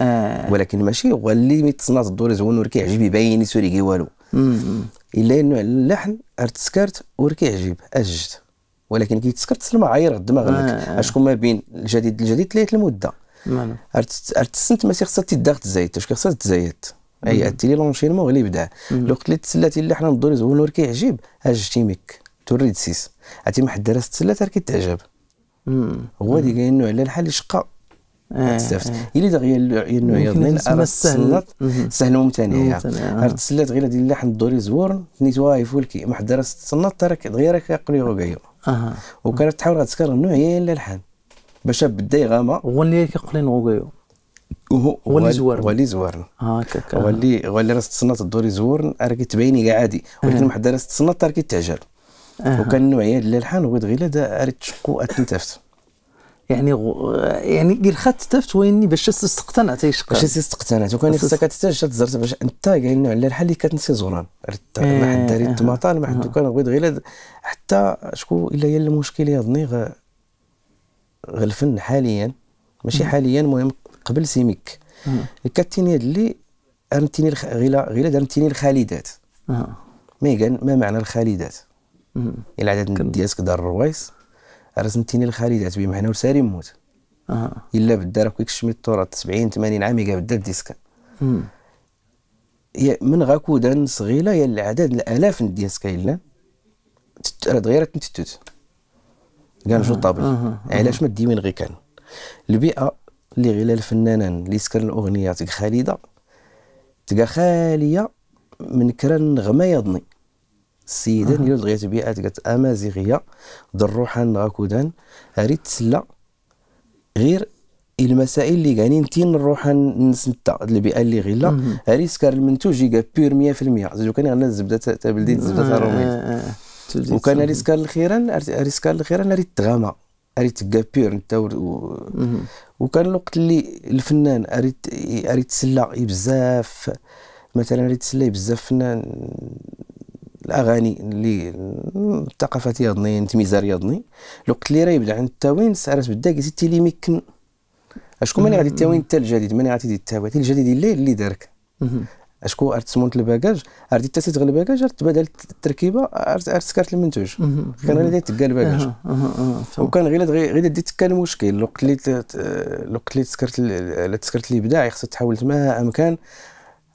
آه. ولكن ماشي هو اللي ميتصنع الدور زوار نور كيعجب يبين يسوري والو الا انه على اللحن تسكرت وركيعجب اجت ولكن كي تسكرت تسلم عاير الدماغ لك آه. اشكون ما بين الجديد الجديد ثلاث المده تسنت ماشي خصها تداخ تزايد واش خصها تزايد اي ادي لي لونشينمون غير يبدا الوقت اللي تسلاتي اللي حنا ندور زول وركي عجيب اجتي ميك توريد سيس عرفتي ما حد راس تسلات راه كيتعجب هو كاين نوع على الحال شقه تستافت هي اللي دغيا النوعيه ظنين انا تسلط سهل ممتنع انا آه. تسلط غير ديال اللحن الدوري زور نيت واي فولكي ما حدا راه ترك راك دغيا راك قري غوكايو اها وكانت تحاول تذكر النوعيه الا اللحن باش بدا يغامى هو اللي كيقلي غوكايو هو اللي زورن هو اللي زورن آه، هو اللي هو اللي راس تسنط الدوري زورن راه كيتبين كاع عادي ولكن ما حدا راه تسنط راه كيتعجل وكان النوعيه ديال اللحن هو دغيا راه تشقو اتنتفت يعني غو يعني كي الخط تفت ويني باش استقتنعت تيشقى باش استقتنعت وكان خصك تحتاج تزرت باش انت قايلنا على الحال اللي كتنسي زوران إيه، إيه. ما حد داري الطماطم ما حد كان بغيت غير حتى شكون الا هي المشكل يظني غ الفن حاليا ماشي حاليا المهم قبل سيميك كاتيني اللي ارنتيني غير غير درتيني الخالدات ما معنى الخالدات الى عدد ديالك دار الرويس رسمتيني الخالدات بمعنى وساري موت اها الا بدا راه كيك شمي التراب 70 80 عام كاع بدا هي من غاكودا صغيله يا العدد الالاف من الديسكا الا راه دغيا تنتتت كان جو آه. طابل آه. آه. علاش ما ديوين غير كان البيئه اللي غير الفنانان اللي سكر الاغنيه تلقى خالده تلقى خاليه من كران غما يضني السيده آه. اللي لغيت بيئات قالت امازيغيه ضروحان غاكودان ريت تسلى غير المسائل اللي كانين تين نروح نسنتا البيئه اللي غيلا ريسكار المنتوج يكا بير 100% زوج كان غنى الزبده تاع بلدي الزبده تاع روميت وكان ريسكار الخيران ريسكار الخيرا اريد تغامى ريت تلقى بيور انت وكان الوقت اللي الفنان اريد اريد تسلى بزاف مثلا اريد تسلى بزاف فنان الاغاني اللي الثقافه رياضني التميزه رياضني الوقت اللي راه يبدا عند التاوين راه بدا قلت تي لي ميكن اشكون ماني غادي التاوين حتى الجديد ماني غادي التاوين الجديد اللي اللي دارك اشكو ارتسمونت الباكاج ارت تسيت غير الباكاج تبادل التركيبه ارتسكرت المنتوج كان غير تكا الباكاج وكان غير غير دي تكا المشكل الوقت اللي الوقت اللي تسكرت تسكرت الابداع خصك تحاول ما امكن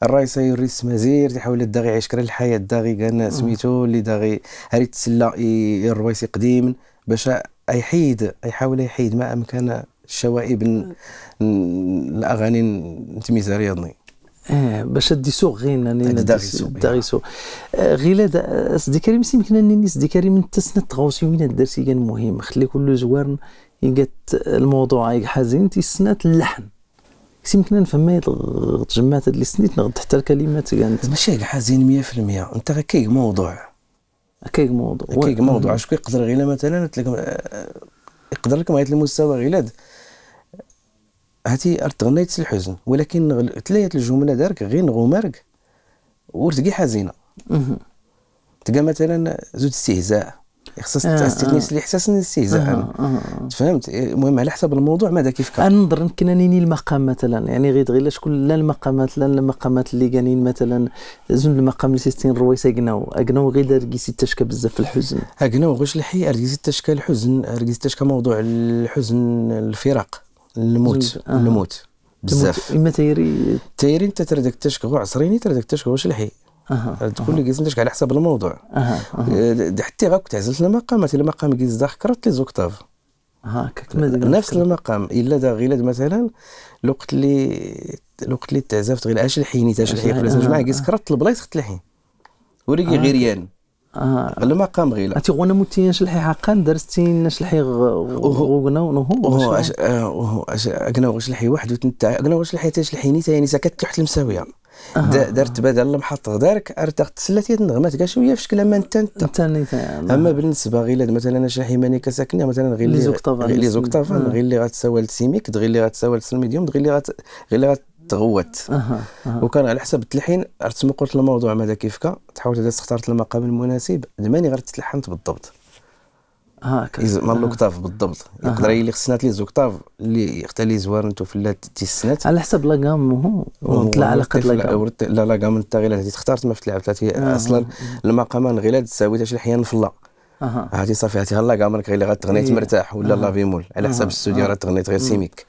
الرئيس يوريس مزير تحاول الداغي عيش كرا الحياه الداغي كان سميتو اللي داغي هاري تسلا الرويسي قديم باش يحيد يحاول يحيد ما امكن الشوائب الاغاني نتميزها رياضني اه باش دي سوغ غين انا داغي سوغ آه، غير هذا سدي آه، كريم سي يمكن انني سدي كريم انت سنت تغوصي وين الدرسي كان مهم خلي كل زوار يقات الموضوع حزين تيسنات اللحن سي يمكننا نفهم هاد اللي سنيت نغد حتى الكلمات كانت ماشي كاع حزين 100% انت غير كاين موضوع كاين موضوع كاين موضوع شكون يقدر غير مثلا يقدر لك معيط المستوى غير هاتي تغنيت الحزن ولكن تلايت الجمله دارك غير نغمرك ورتقي حزينه تلقى مثلا زود استهزاء خصها آه آه الاحساس الاستهزاء آه،, آه آه فهمت إيه، المهم على حسب الموضوع ماذا كيف انا نظر يمكن انني المقام مثلا يعني غير غير شكون لا المقامات لا المقامات اللي كانين مثلا زون المقام اللي سيستين رويس اكناو اكناو غير ركيسي تشكى بزاف الحزن اكناو غير الحي ركيسي تشكى الحزن ركيسي تشكى موضوع الحزن الفراق آه. الموت الموت بزاف اما تايري تايري انت تردك تشكى عصريني تردك تشكى واش الحي أه. تقول لي قلت على حسب الموضوع أه. أه. حتى غاك تعزلت المقامات المقام كيز داخل قرات لي زوكتاف هاك نفس المقام الا دا غيلاد مثلا الوقت اللي الوقت اللي تعزفت غير اش الحيني تاش الحيق ولا جماعه قلت كرات البلايص خت الحين وريقي غيريان آه. المقام غيلا انت غونا متينش شلحي حقا درستينش شلحي غونا ونهو وهو اش اغنا واش الحي واحد وتنتا اغنا واش الحي تاش الحيني ثاني ساكت تحت المساويه درت بدل المحطه دارك ارتقت سلاتي كاع شويه في شكل ما انت انت اما بالنسبه غير مثلا شي حيماني كساكن مثلا غير لي غير لي زوكتافان غير لي غتساوال سيميك غير اللي غتساوال الميديوم دغير اللي غير لي تغوت وكان على حسب التلحين ما قلت الموضوع ماذا كيفك تحاولت اختارت المقام المناسب دماني غير تلحنت بالضبط يزمر لوكتاف بالضبط يقدر يلي خصنات لي زوكتاف اللي يختلي نتو في اللات على حسب لاكام هو وطلع على قد لاكام لا لاكام انت غير هذه اختارت ما في تلعب ثلاثه اصلا المقام غير شي حيان في اها عرفتي صافي عرفتي هلا لك غير اللي غتغنيت مرتاح ولا لا بيمول على حسب الاستوديو راه تغنيت غير سيميك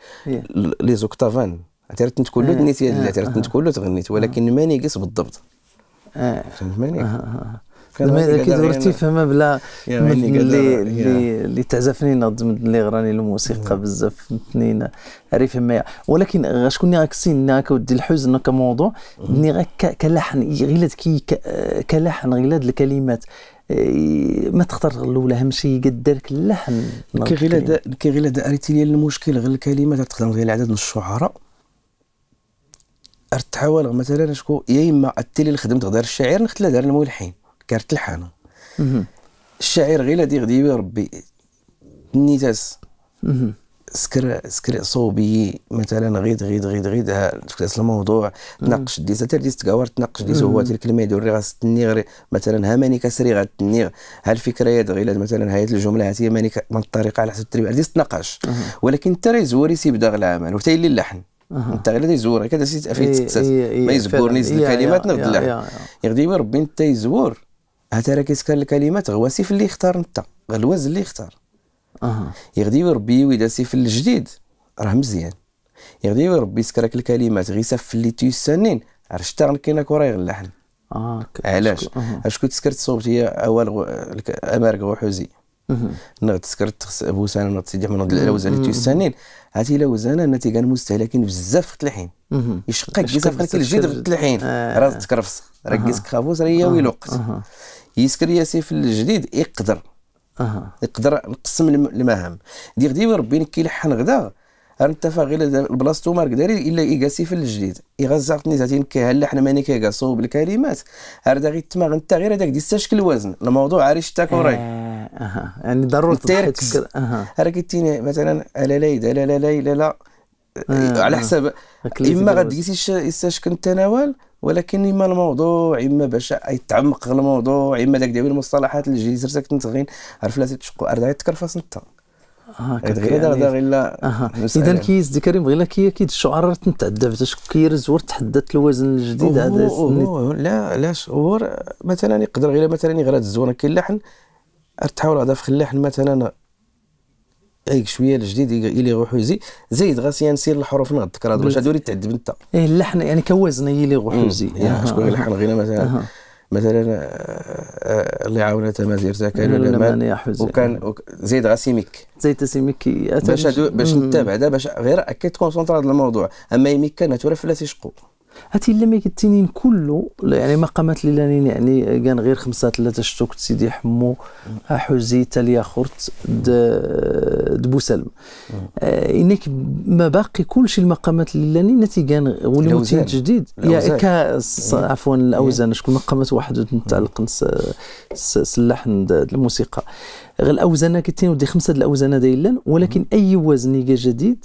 لي زوكتافان عرفتي تنت كلو تنيت يا عرفتي تنت كلو تغنيت ولكن ماني قيس بالضبط فهمت ماني كدورتي فهمها بلا اللي اللي تعزفني نظم اللي غراني الموسيقى بزاف اثنين عارف ما ولكن غتكون غاك ناك ودي الحزن كموضوع دني غاك كلحن غير كلحن غير الكلمات آه، ما تختار الاولى اهم شيء قدرك اللحن كي غير كي غيلاد اريتي لي المشكل غير الكلمات تخدم غير العدد من الشعراء ارتحوا مثلا شكون يا اما التيلي اللي خدمت غدار الشاعر نخت دار الملحين كارت الحانه الشاعر غير غادي غادي ربي نيتاس سكر سكر صوبي مثلا غيد غيد غيد غيد تفكس الموضوع تناقش ديسا تا ديس تكاور تناقش ديسا هو الكلمه يدور غاتني غير مثلا هماني كسري غا تني ها الفكريات غير مثلا هاي الجمله هاتي ماني من الطريقه على حسب التربيه ديس تناقش ولكن انت راه يزور يسيبدا العمل وحتى اللي اللحن انت غير يزور هكذا سيت افيت ما يزورنيش الكلمات نغد اللحن غادي ربي انت يزور كيسكر الكلمات هو سيف اللي اختار انت الوزن اللي اختار اها يغدي يربي ويدا سيف الجديد راه مزيان يغدي يربي سكرك الكلمات غير سف اللي تيسنين غنكينا غنكينك غير اللحن اه علاش اش كنت سكرت صوبت هي اول غو... امارك وحوزي اها سكرت بوسان نغد سيدي احمد الاوزان اللي تيستانين هاتي الاوزان انا تيكان مستهلكين بزاف في الحين يشقك بزاف في الجد في الحين راه تكرفص راه كيسك خافوس راه هي ويلوقت يسكر ياسيف الجديد يقدر اها يقدر نقسم المهام دي ديما ربي نكي لحن غدا انتفع غير بلاصتو ما داري الا يقاسي في الجديد يغزع نيزاتين كهلا حنا ماني كيقاسو بالكلمات هذا غير تما انت غير هذاك يستشكل الوزن الموضوع عاري شتاك وراي آه، اها يعني ضروري تركز اها راه كيتيني مثلا آه، على ليد لا لا لا لا على حساب اما غادي يستشكل التناول ولكن اما الموضوع اما باش يتعمق الموضوع اما داك ديال المصطلحات اللي جي سرتك تنتغين عرف لا تشقو اردا تكرفص انت اه غير هذا يعني- غير لا آه، آه. اذا كي سيدي كريم غير كي اكيد الشعراء تنتعدى باش كيرز ور تحدث الوزن الجديد هذا لا لا هو مثلا يقدر غير مثلا غير الزونه كاين لحن تحاول هذا في اللحن مثلا ايك شويه الجديد يلي يزي زيد غاسي يعني نسير الحروف نتذكر هذا باش هادو تعذب انت ايه اللحن يعني كوزن يلي غحوزي يعني شكون يلحن غير مثلا مثلا آه، آه، اللي عاونت مازير زكان وكان زيد غاسيميك زيد سيميك باش باش نتابع هذا باش غير كيتكونسونطرا هذا الموضوع اما يميك كان تورف فلا تيشقوا هاتي لما التنين كله يعني مقامات لانين يعني كان غير خمسة ثلاثة شتوك سيدي حمو آه، حوزي تاليا خرت دبوسلم آه، انك ما باقي كلشي المقامات لانين تي كان ولي جديد يا كا إيه. عفوا إيه. الاوزان شكون مقامات واحد تعلق إيه. سلحن الموسيقى غير الاوزان كتين ودي خمسة الاوزان دايلا ولكن اي وزن جديد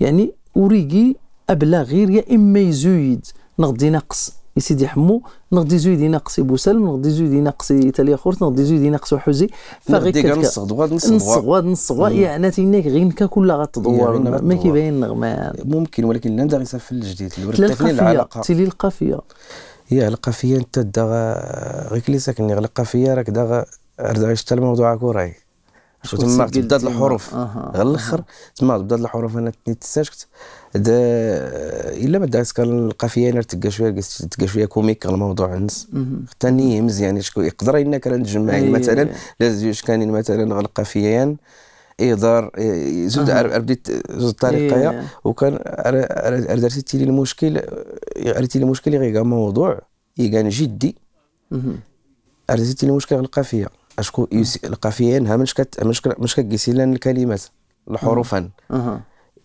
يعني اوريكي ابلا غير يا اما يزيد نغدي ناقص يسيدي حمو نغدي زويد ينقص ابو سلم نغدي زويد ينقص تاليا خورت نغدي زويد ينقص حوزي فغير كذا نص غواد نص غواد نص غواد يعني تينيك غير نكا كلها غتدور ما كيبين نغمان ممكن ولكن لا دارسه في الجديد العلاقه تيلي القافيه هي القافيه انت دا غير ساكن غير القافيه راك دا غير الموضوع كوراي تما بدات الحروف غير الاخر تما بدات الحروف انا دا الا ما كان القافيه انا تلقى شويه تلقى شويه كوميك الموضوع نس ثاني مزيان يعني يقدر انك نجمع يعني إيه. مثلا لازم كانين يعني مثلا القافيان ايضار زود آه. بديت زوج طريقه إيه. وكان درتي لي المشكل عرفتي لي المشكل غير موضوع كان جدي درتي لي المشكل القافيه اشكو أه. القافيين ها مش كت مش مش كتقيسي لنا الكلمات الحروفا اها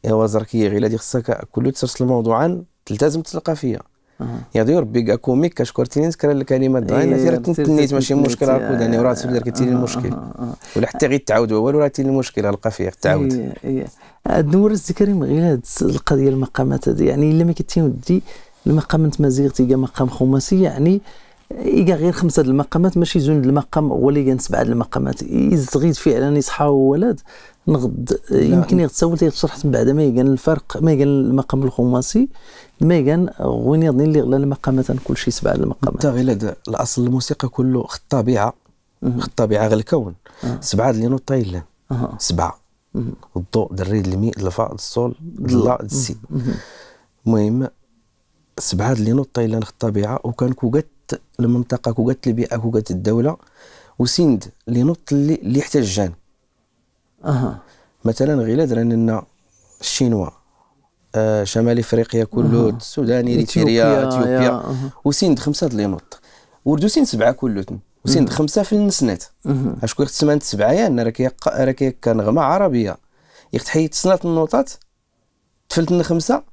أه. هو زركي غير هذه خصك كل ترسل موضوعا تلتزم فيها أه. يا ربي كوميك كشكر تنين الكلمات دي انا تنيت ماشي مشكل هاكو داني وراه تبدا كتير المشكل ولا حتى غير تعاود والو راه تيري المشكل القافيه تعاود إيه، إيه. نور الزكريم غير هذه القضيه المقامات هذه يعني الا ما كنتي ودي المقام انت مازيغتي مقام خماسي يعني يقع غير خمسه د المقامات ماشي د المقام ولا كان سبعه د المقامات يزغيد فعلا يصحى ولد نغد يمكن يتسول تيشرح من بعد ما يقال الفرق ما يقال المقام الخماسي ما يقال وين يظن اللي غلا المقامات كلشي سبعه المقامات انت غير الاصل الموسيقى كله خط الطبيعه خط الطبيعه غير الكون سبعه ديال أه. سبعه الضوء دري الميء الفاء الصول اللا السي المهم سبعه اللي النوطين خط الطبيعه وكان كوكات قلت المنطقه كوقت البيئه كوقت الدوله وسند اللي نط اللي يحتاج جان اها مثلا غير درنا الشينوا آه شمال افريقيا كله السودان اريتريا اثيوبيا آه. وسند خمسه اللي نط وردو سند سبعه كلوتن وسند خمسه في النسنات اشكون يخت سمانت سبعه يا يعني راه كيق راك كنغمه عربيه يخت حيت سنات النوطات تفلت خمسه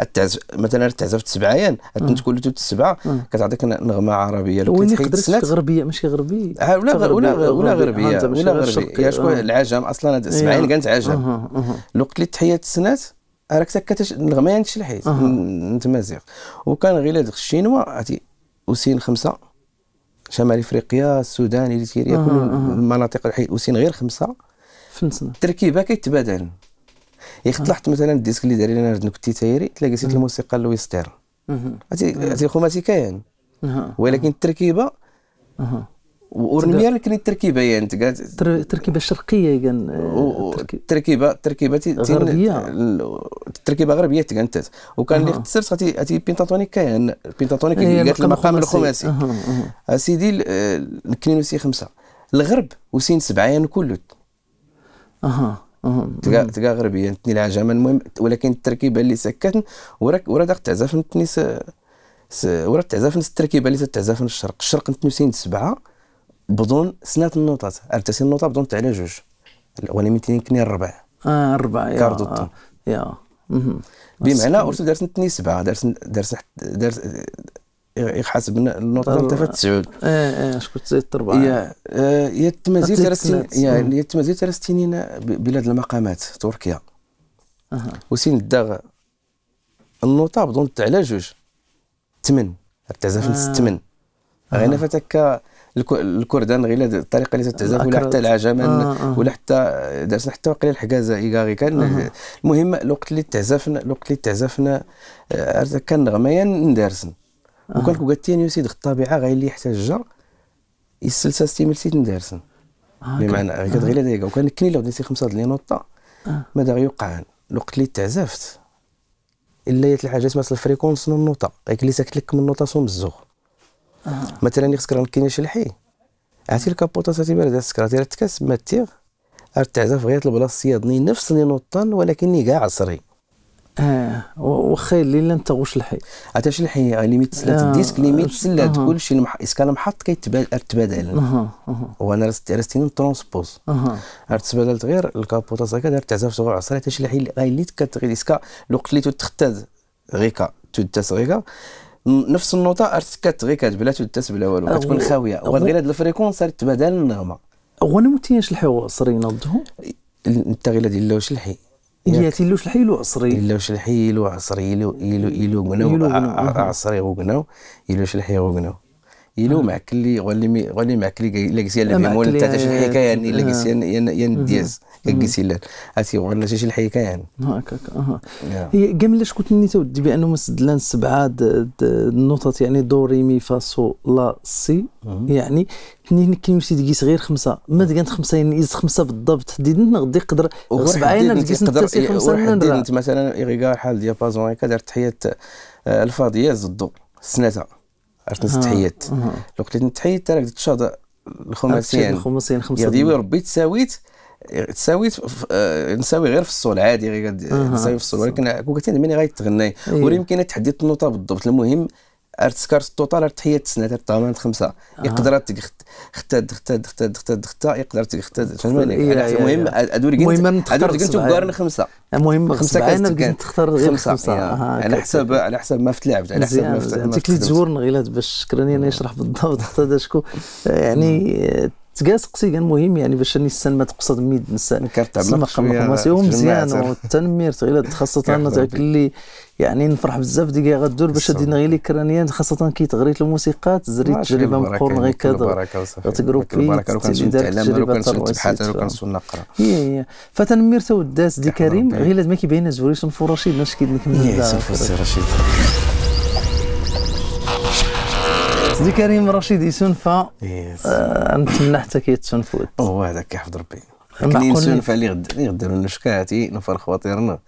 التعز... مثلا تعزفت سبعيان انت كل السبعه كتعطيك نغمه عربيه لو كنت حيت غربيه ماشي غربي ولا ولا ولا غربيه ولا غربيه يا شكون العجم اصلا هاد السبعيان كانت عجم لو قلت لي تحيه السنات راك سكت النغمه يعني انت شلحيت نتمازيغ وكان غير هذيك الشينوا عطي اوسين خمسه شمال افريقيا السودان اريتريا كل المناطق الحي اوسين غير خمسه فهمتنا التركيبه كيتبادل يعني إيه، طلعت مثلا الديسك اللي داري لنا نكتي تايري تلاقي سيت الموسيقى لويس تيرن هاتي خوماتي كاين يعني. ولكن التركيبه ورميا لك التركيبه يعني التركيبه الشرقيه كان آه، التركيبه التركيبه غربيه التركيبه غربيه كانت وكان يعني. اللي اختصرت غادي بينتاتونيك كاين بينتاتونيك قالت المقام الخماسي سيدي الكلينوسي آه، خمسه الغرب وسين سبعه يعني كلوت اها تلقى غربيه نتني العجمه المهم ولكن التركيبه اللي سكتن وراك ورا داك تعزف نتني ورا تعزف التركيبه اللي تعزف الشرق الشرق نتنوسين سبعه بدون سنات النوطات ارتسي النوطه بدون تاع جوج من تنين كني الربع اه الربع كاردو آه. يا بمعنى ارسل دارس نتني سبعه دارس دارس, دارس يحاسب النوطه نتاع 79 اه اه شكون زيد تربعه يا يا التمازيل تاع يا التمازيل ثلاث سنين بلاد المقامات تركيا اها وسين داغ النوطه بدون على جوج ثمن تعزف الثمن آه. غير فتك الكردان غير الطريقه اللي تعزف ولا حتى العجم آه،, آه. ولا حتى درسنا حتى وقيل الحكازه ايغاري كان آه. المهم الوقت اللي تعزفنا الوقت اللي تعزفنا آه، كان نغميا ندرسن وكان آه. وقال تاني سيد الطبيعه غير اللي يحتاج الجر يسلسل ستيمل سيتن دارسن آه، بمعنى غير كتغير آه. دقيقه وكان كني لو ديتي خمسه د لي نوطه آه. ماذا غيوقع الوقت اللي تعزفت الا هي الحاجه اسمها الفريكونس من النوطه غير اللي ساكت لك من النوطه سوم الزوغ آه. مثلا خصك راه كاين شي الحي عرفتي الكابوطه ساتي بارد السكره تيرا تكاس ما تيغ تعزف غير البلاصه الصيادني نفس لي نوطان ولكن كاع عصري اه واخا اللي لا نتاغوش آه، آه، آه، الحي حتى شي الحي ليميت سلات الديسك ليميت سلات كلشي اسكال محط كيتبادل وانا رستيني نترونسبوز تبادلت غير الكابوطا صاكا دار تعزف صغير عصري حتى شي الحي غير اللي كتغي اسكا الوقت اللي تختاز غيكا توداس غيكا نفس النوطه ارتكات غير كتبلا توداس بلا والو كتكون خاويه وغير هاد الفريكونس تبادل النغمه وانا متينش الحي وصرينا ضدهم انت غير ديال لوش الحي هي تيلوش الحيل وعصري تيلوش الحيل وعصري يلو يلو يلو غناو عصري وغناو يلوش الحيل وغناو يلو معك اللي غولي غالي معك اللي لاكسيان لا بيمول تاع الحكايه يعني لاكسيان ين دياز الجسيلات اسيو غنلا شي الحكايه يعني هاك اها نعم. هي جميله شكون تني تودي بانه مسدلان سبعه النوطات يعني دو ري مي فا سو لا سي يعني اثنين كيمشي تقيس غير خمسه ما كانت خمسه يعني إذا خمسه بالضبط تحديدا غادي يقدر سبعه انا تقيس تقدر خمسه مثلا ايغيكا حال ديابازون هكا دارت تحيه آه، الفاضيه زدو سنتها عرفت تحيات لو قلت نتحيات راه تشاد الخماسيين الخماسيين خمسه غادي ربي تساويت تساوي آه، نساوي غير في الصول عادي غير نساوي في الصول ولكن كوكاتين مني غيتغناي ولكن تحديت النوطه بالضبط المهم ارتسكارت التوتال تحيات سنه تعمل خمسه يقدر اختاد اختاد اختاد اختاد اختاد يقدر اختاد إيه، يعني إيه، إيه. المهم ادور قلت ادور قلت وقارن خمسه المهم خمسه كان تختار غير خمسه على حسب على حسب ما فتلعبت على حسب ما فتلعبت انت كلي تزور نغيلات باش شكرا انا نشرح بالضبط هذا شكون يعني تقاس قصي كان مهم يعني باش نسان ما تقصد ميد نسان كتعمق شويه مزيان والتنمير غير خاصه ذاك اللي يعني نفرح بزاف ديك غدور باش دينا غير كرانيا خاصه كي تغريت الموسيقى زريت تجربه قرن يعني، غير كذا غير تجربي تيجي دار تجربه تبحث لو كنسو نقرا فتنمير تو داس دي كريم غير ما كيبينش وريش رشيد ناش كيدنك من الدار الفراشيد سيدي كريم رشيد يسونفا آه، نتمنى حتى كيتسنف هو هذاك كيحفظ ربي كاين نسونفا اللي غد اللي غديروا لنا شكاتي نفر خواطرنا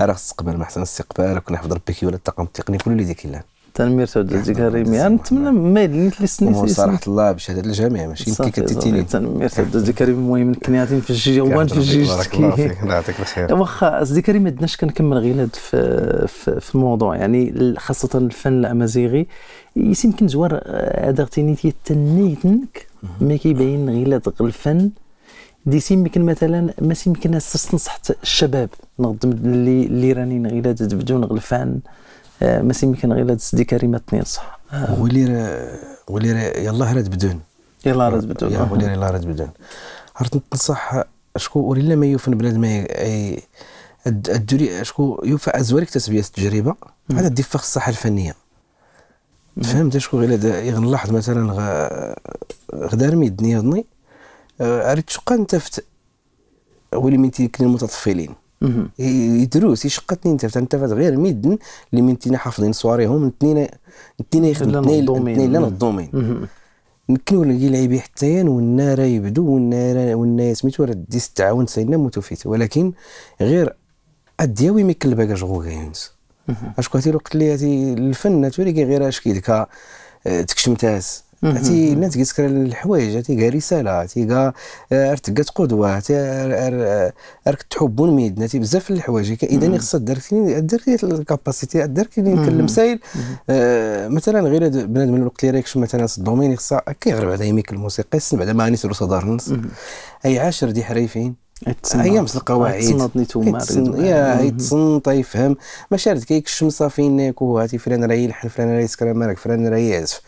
راه خص تقبل احسن استقبال وكنحفظ ربي ولا الطاقم التقني كل اللي ديك الله تنمير سعود الجكريمي نتمنى ما يدلنيش اللي سنيت صراحه الله بشهادة الجامعة ماشي يمكن كتتيني تنمير سعود الزكاري المهم كنياتين في الجي وان في الجيش بارك الله فيك الله يعطيك الخير واخا سيدي ما عندناش كنكمل غير في, في, في الموضوع يعني خاصه الفن الامازيغي يمكن زوار هذا آه، تينيتي تنيتنك ما كيبين غير الفن دي يمكن مثلا ما يمكن تنصح الشباب نقدم اللي اللي راني غير بدون غلفان آه، ما سيمكن غير تسدي كلمه اثنين صح آه. ولي يلاه راد بدون يلاه راد بدون يا ولي يلاه راد بدون عرفت تنصح شكون ولي ما يوفن ما اي الدوري شكون يوفى ازوارك تسبيه التجربه هذا دي فخ الصحه الفنيه فهمت شكون غير نلاحظ مثلا غدا رمي الدنيا ظني عرفت شقا انت ولي من تيكن المتطفلين يدروس يشقتني انت انت غير ميدن اللي من تينا حافظين صواريهم نتنينا نتنينا يخدم نتنينا نظومين يمكن ولا يلعب حتى ين والنار يبدو والنار والناس سميتو راه ديس التعاون سينا متوفيت ولكن غير الدياوي ميكل باكاج غو غايونس اش كنتي الوقت اللي الفن ناتوري غير اش كيدكا آه، تكشمتاس تي الناس كيسكر الحوايج عرفتي كا رساله عرفتي كا آه، ارتكا قدوه عرفتي آه، ارك تحبون ميدنا عرفتي بزاف الحوايج اذا خصها دار دار الكاباسيتي دار يمكن المسائل آه، مثلا غير بنادم الوقت اللي راكش مثلا الدومين خصها كيغرب على يميك الموسيقى السن بعد ما غنيسلو صدر نص اي عاشر دي حريفين هي مثل القواعد يتصنط نيتوما يا يتصنط يفهم ماشي كيك كيكشم صافي نيك وهاتي فلان راه يلحن فلان راه يسكر مالك فلان راه يعزف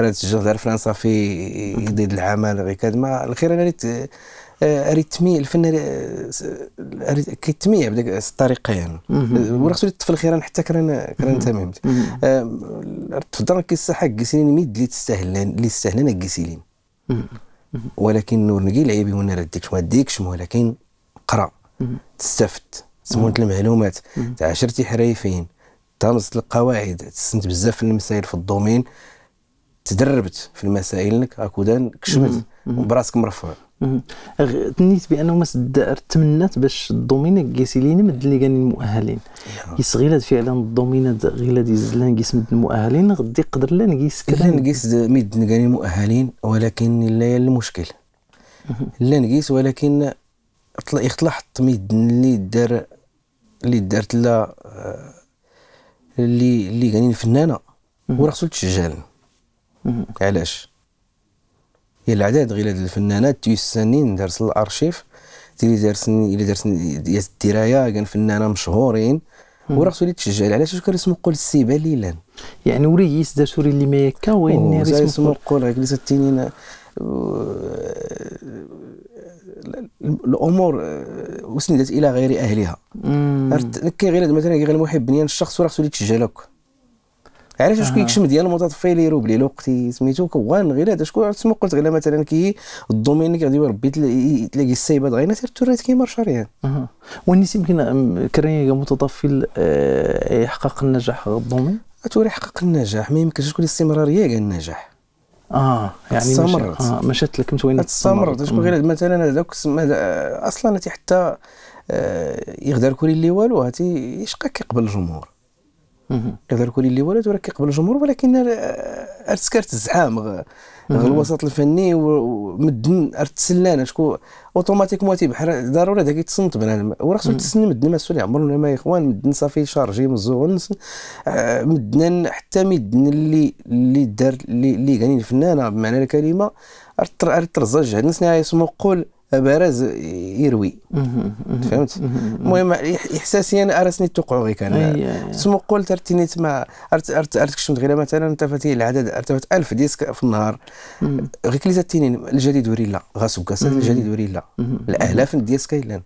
راه تسجل دار فلان صافي يدير العمل غير كاد ما الخير انا ريت آه، تميع الفن كيتميع بديك الطريقين ولا خصو الطفل خيرا حتى كران كران تمام آه، تفضل كيسحق كيسيلين ميد اللي تستاهل اللي تستاهل انا كيسيلين ولكن نور نقي لعيبي وانا راه ديكش ما ديكش ولكن قرا تستفد تموت المعلومات تعاشرتي حريفين تهمزت القواعد تسنت بزاف في المسائل في الدومين تدربت في المسائل لك اكودان كشمت براسك مرفوع تنيت بانه ما تمنات باش الدومين لي مد اللي كان المؤهلين يسغيل فعلا الدومين غير دي زلان كيس مد المؤهلين غادي يقدر لا نقيس لا نقيس مد المؤهلين ولكن لا المشكل لا نقيس ولكن يطلع التميد اللي دار اللي دارت لا آه، اللي اللي غني الفنانه وراه خصو تشجع علاش هي العداد غير هاد الفنانات تيسانين دارت الارشيف اللي دارت اللي ديال الدرايه كان فنانه مشهورين وراه خصو اللي تشجع علاش كان اسمو قول السيبه ليلان يعني وريس دار سوري اللي ما يكا وين ريس قول غير تنين الامور اسندت آه، الى غير اهلها كي غير مثلا غير المحب بنيان الشخص وراه خصو يتجهلك عرفت واش كيكشم ديال المتطفل يرو بلي لوقتي سميتو كوان غير هذا شكون سمو قلت غير مثلا كي الدومين اللي غادي ربي تلاقي السايبه غير سير الترات كيما شريان اها والناس يمكن آه، كريان متطفل آه، يحقق النجاح الدومين توري يحقق النجاح ما يمكنش تكون الاستمراريه كاع النجاح اه يعني استمرت مش... آه مشات لك متوين وين استمرت غير مثلا هذاك آه، اصلا حتى آه يقدر يكون اللي والو هاتي يشقى كيقبل الجمهور يقدر يكون اللي والو ترى كيقبل الجمهور ولكن ارتكرت آه، الزعام الوسط الفني ومدن التسلانه شكون اوتوماتيكمون تيبحر ضروري هذاك يتصنت بنادم وراه خصو تسني مدن ما سولي عمرنا ما يا اخوان مدن صافي شارجي من الزغل آه، مدن حتى مدن اللي اللي دار اللي اللي غني الفنانه بمعنى الكلمه الترزج هاد الناس يسمو قول بارز يروي فهمت المهم احساسيا ارسني توقعوا غير كان سمو قلت ارت ارت كشمت غير مثلا ارتفتي العدد ارتفت 1000 ديسك في النهار غير كليت التنين الجديد وريلا غاسو كاسات الجديد وريلا الالاف ديال سكايلان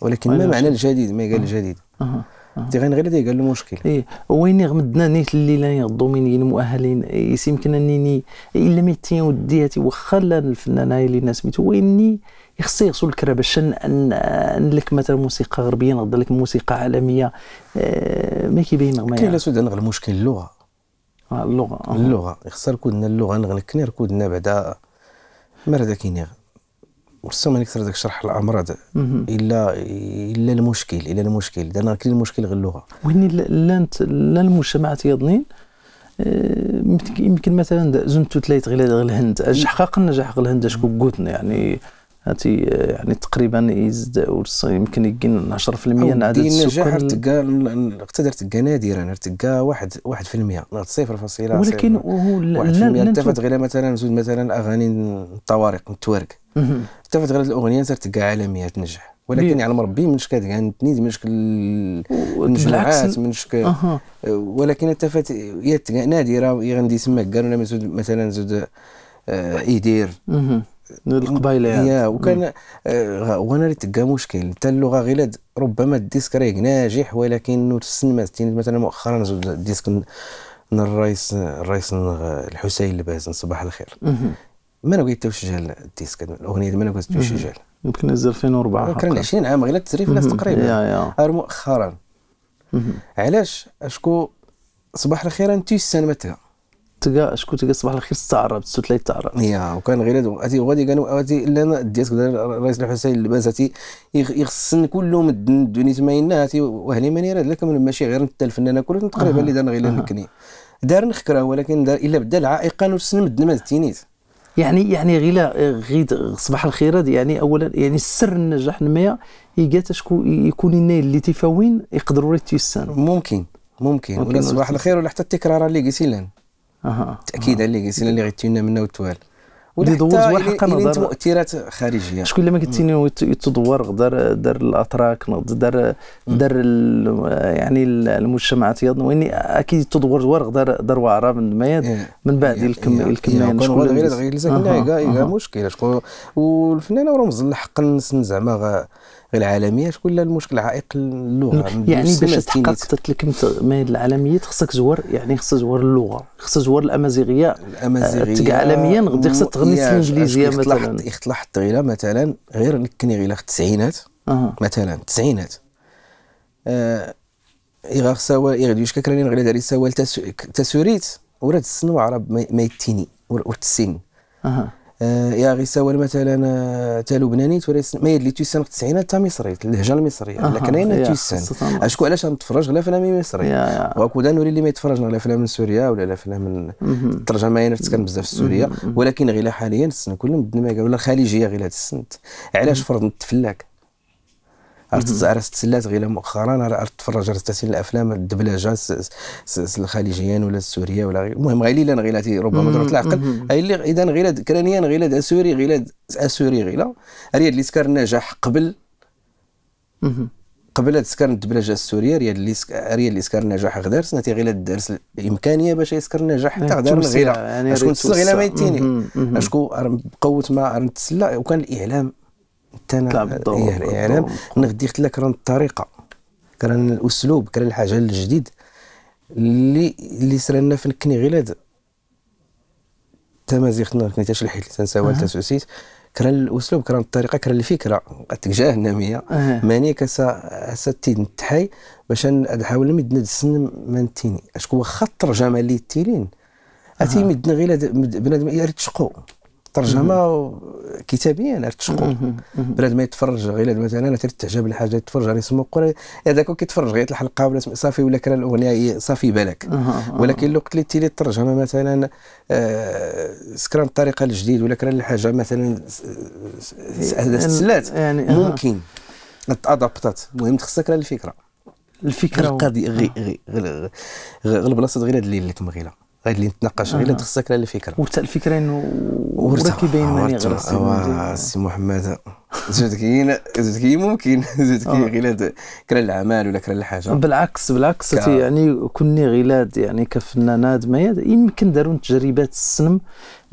ولكن ما معنى الجديد ما قال الجديد دي غينغيلا قال له مشكل اي وين غمدنا نيت الليلين الدومينيين المؤهلين إيه، يمكن انني إيه، الا ميتين ودياتي واخا الفنان اللي الناس سميتو ويني يخصي يغسل الكره باش ان لك مثلا موسيقى غربيه نغدا لك موسيقى عالميه إيه، ما كيبين ما كاين لا غير المشكل اللغه آه، اللغه آه. اللغه يخسر كودنا اللغه نغنكني ركودنا بعدا مردا كينيغ ورسم نكثر داك شرح الامراض الا الا المشكل الا المشكل دانا كاين المشكل غير اللغه وين لا لا المجتمع تيظنين آه، يمكن مثلا زنتو تلايت غير الهند حقق غير الهند شكون قوتنا يعني هاتي يعني تقريبا يزد يمكن يقين 10% من عدد السكان النجاح ارتقى اقتدرت تلقى نادرا ارتقى 1 1% ناض ولكن هو لا ارتفعت غير مثلا زود مثلا اغاني الطوارق التوارك التفت غير الاغنيه تلقى عالميه تنجح ولكن يعلم مربي من شكل يعني تنيد من شكل المجموعات من شكل أه. ولكن التفات نادره غندي تما كاع مثلا زود آه يدير القبايله يا وكان وانا اللي تلقى مشكل حتى اللغه غير ربما الديسك راه ناجح ولكن تسنمت مثلا مؤخرا الديسك الرئيس الرئيس الحسين البازن صباح الخير ما انا قلت جال الديسك الاغنيه ما انا قلت جال يمكن نزل 2004 كان 20 عام غير التسريف ناس تقريبا يا يا مؤخرا علاش اشكو صباح الخير انتي سنمتها تقا شكون تقا صباح الخير استعرب السوت لا يتعرب يا وكان غير اتي غادي كانوا اتي لنا ديالك الرئيس الحسين البازاتي يخصن كلهم الدنيا تماينا اتي وهلي ماني راه لك ماشي غير انت الفنانه كلهم تقريبا اللي دار غير نكني دار نخكره ولكن دار الا بدا العائق نسلم ما التينيت يعني يعني غير غير صباح الخيرات يعني اولا يعني سر النجاح نمايا يقات شكون يكون الناي اللي تيفاوين يقدروا يتيسانوا ممكن ممكن, ممكن ولا صباح الخير ولا حتى التكرار اللي قلتي لنا تاكيدا اللي قلتي اللي لنا منه وتوال ودي دوز والحق نهضر مؤثرات خارجيه شكون اللي ما كتيني يتدور دار دار الاتراك دار دار يعني المجتمعات يظن واني اكيد تدور دور دار دار وعره من مياد إيه. من بعد الكم إيه. الكم إيه. يعني شكون غير غير كاع مشكل شكون والفنانه راه مزل الحق زعما العالميه شكون المشكل عائق اللغه يعني باش تحقق تتلك تميد العالميه خصك زوار يعني خصك زوار اللغه خصك زوار الامازيغيه الامازيغيه عالميا غادي خصك تغني الانجليزيه مثلا اختلاط غير مثلا غير نكني غير التسعينات أه. مثلا التسعينات آه إغا سوا إغا يشكك كاكراني غير داري سوا تسوريت ورد السن عرب ميتيني ورد السن أه. يا سوال مثلا آه، تا لبناني توريس ما يدلي تيسان في التسعينات تا مصري اللهجه المصريه لكن اين تيسان اشكو علاش نتفرج غير افلام مصري وهكذا نوري اللي ما يتفرج غير افلام من سوريا ولا الافلام من الترجمه انا فتكن بزاف في سوريا ولكن غير حاليا السنه كلهم بدنا ما ولا الخليجيه غير هذا السنت علاش فرض نتفلاك عرفت عرفت تسلات غير مؤخرا عرفت تفرج عرفت تسليل الافلام الدبلجه الخليجيين ولا السوريه ولا غير المهم غير انا غير ربما درت العقل اللي اذا غير كرانيا غير اسوري غير اسوري غير ريال اللي سكر النجاح قبل قبل هاد سكر الدبلجه السوريه ريال اللي ريال اللي سكر النجاح غدار سنتي غير الدرس الامكانيه باش يسكر النجاح حتى يعني غدار غير يعني شكون تسلى غير ما يتيني اشكون بقوه ما نتسلى وكان الاعلام تانا يعني، يعني انا الاعلام انا غادي قلت لك راه الطريقه كان الاسلوب كان الحاجه الجديد اللي اللي سرنا في الكني غير هذا تمازيختنا كنتاش الحيت تنساوال أه. سوسيت كان الاسلوب كان الطريقه كان الفكره قالت لك جهنميه أه. ماني كسا ساتيد نتحي باش نحاول نمد السن مانتيني اشكون واخا الترجمه اللي تيلين اتي أه. مدنا غير بنادم يا ريت تشقوا ترجمه كتابيا عرفت تشقو بلاد ما يتفرج غير مثلا تعجب الحاجه يتفرج على اسمه قول هذاك كيتفرج غير الحلقه ولا صافي ولا كرا الاغنيه صافي بالك ولكن لو قلت لي تيلي الترجمه مثلا سكران الطريقه الجديد ولا كرا الحاجه مثلا سلات يعني ممكن ادابتات المهم تخصك الفكره الفكره القضيه غير غير غير البلاصه غير هاد اللي كمغيله غير طيب، اللي نتناقش غير آه. اللي خصك على الفكره ورتا الفكرين وركبين ماني غير سي محمد زيد كاين زيد كاين ممكن زيد كاين آه. غير كرا العمل ولا كرا الحاجه بالعكس بالعكس ك... يعني كني غيلاد يعني كفنانات ما يمكن داروا تجربات السنم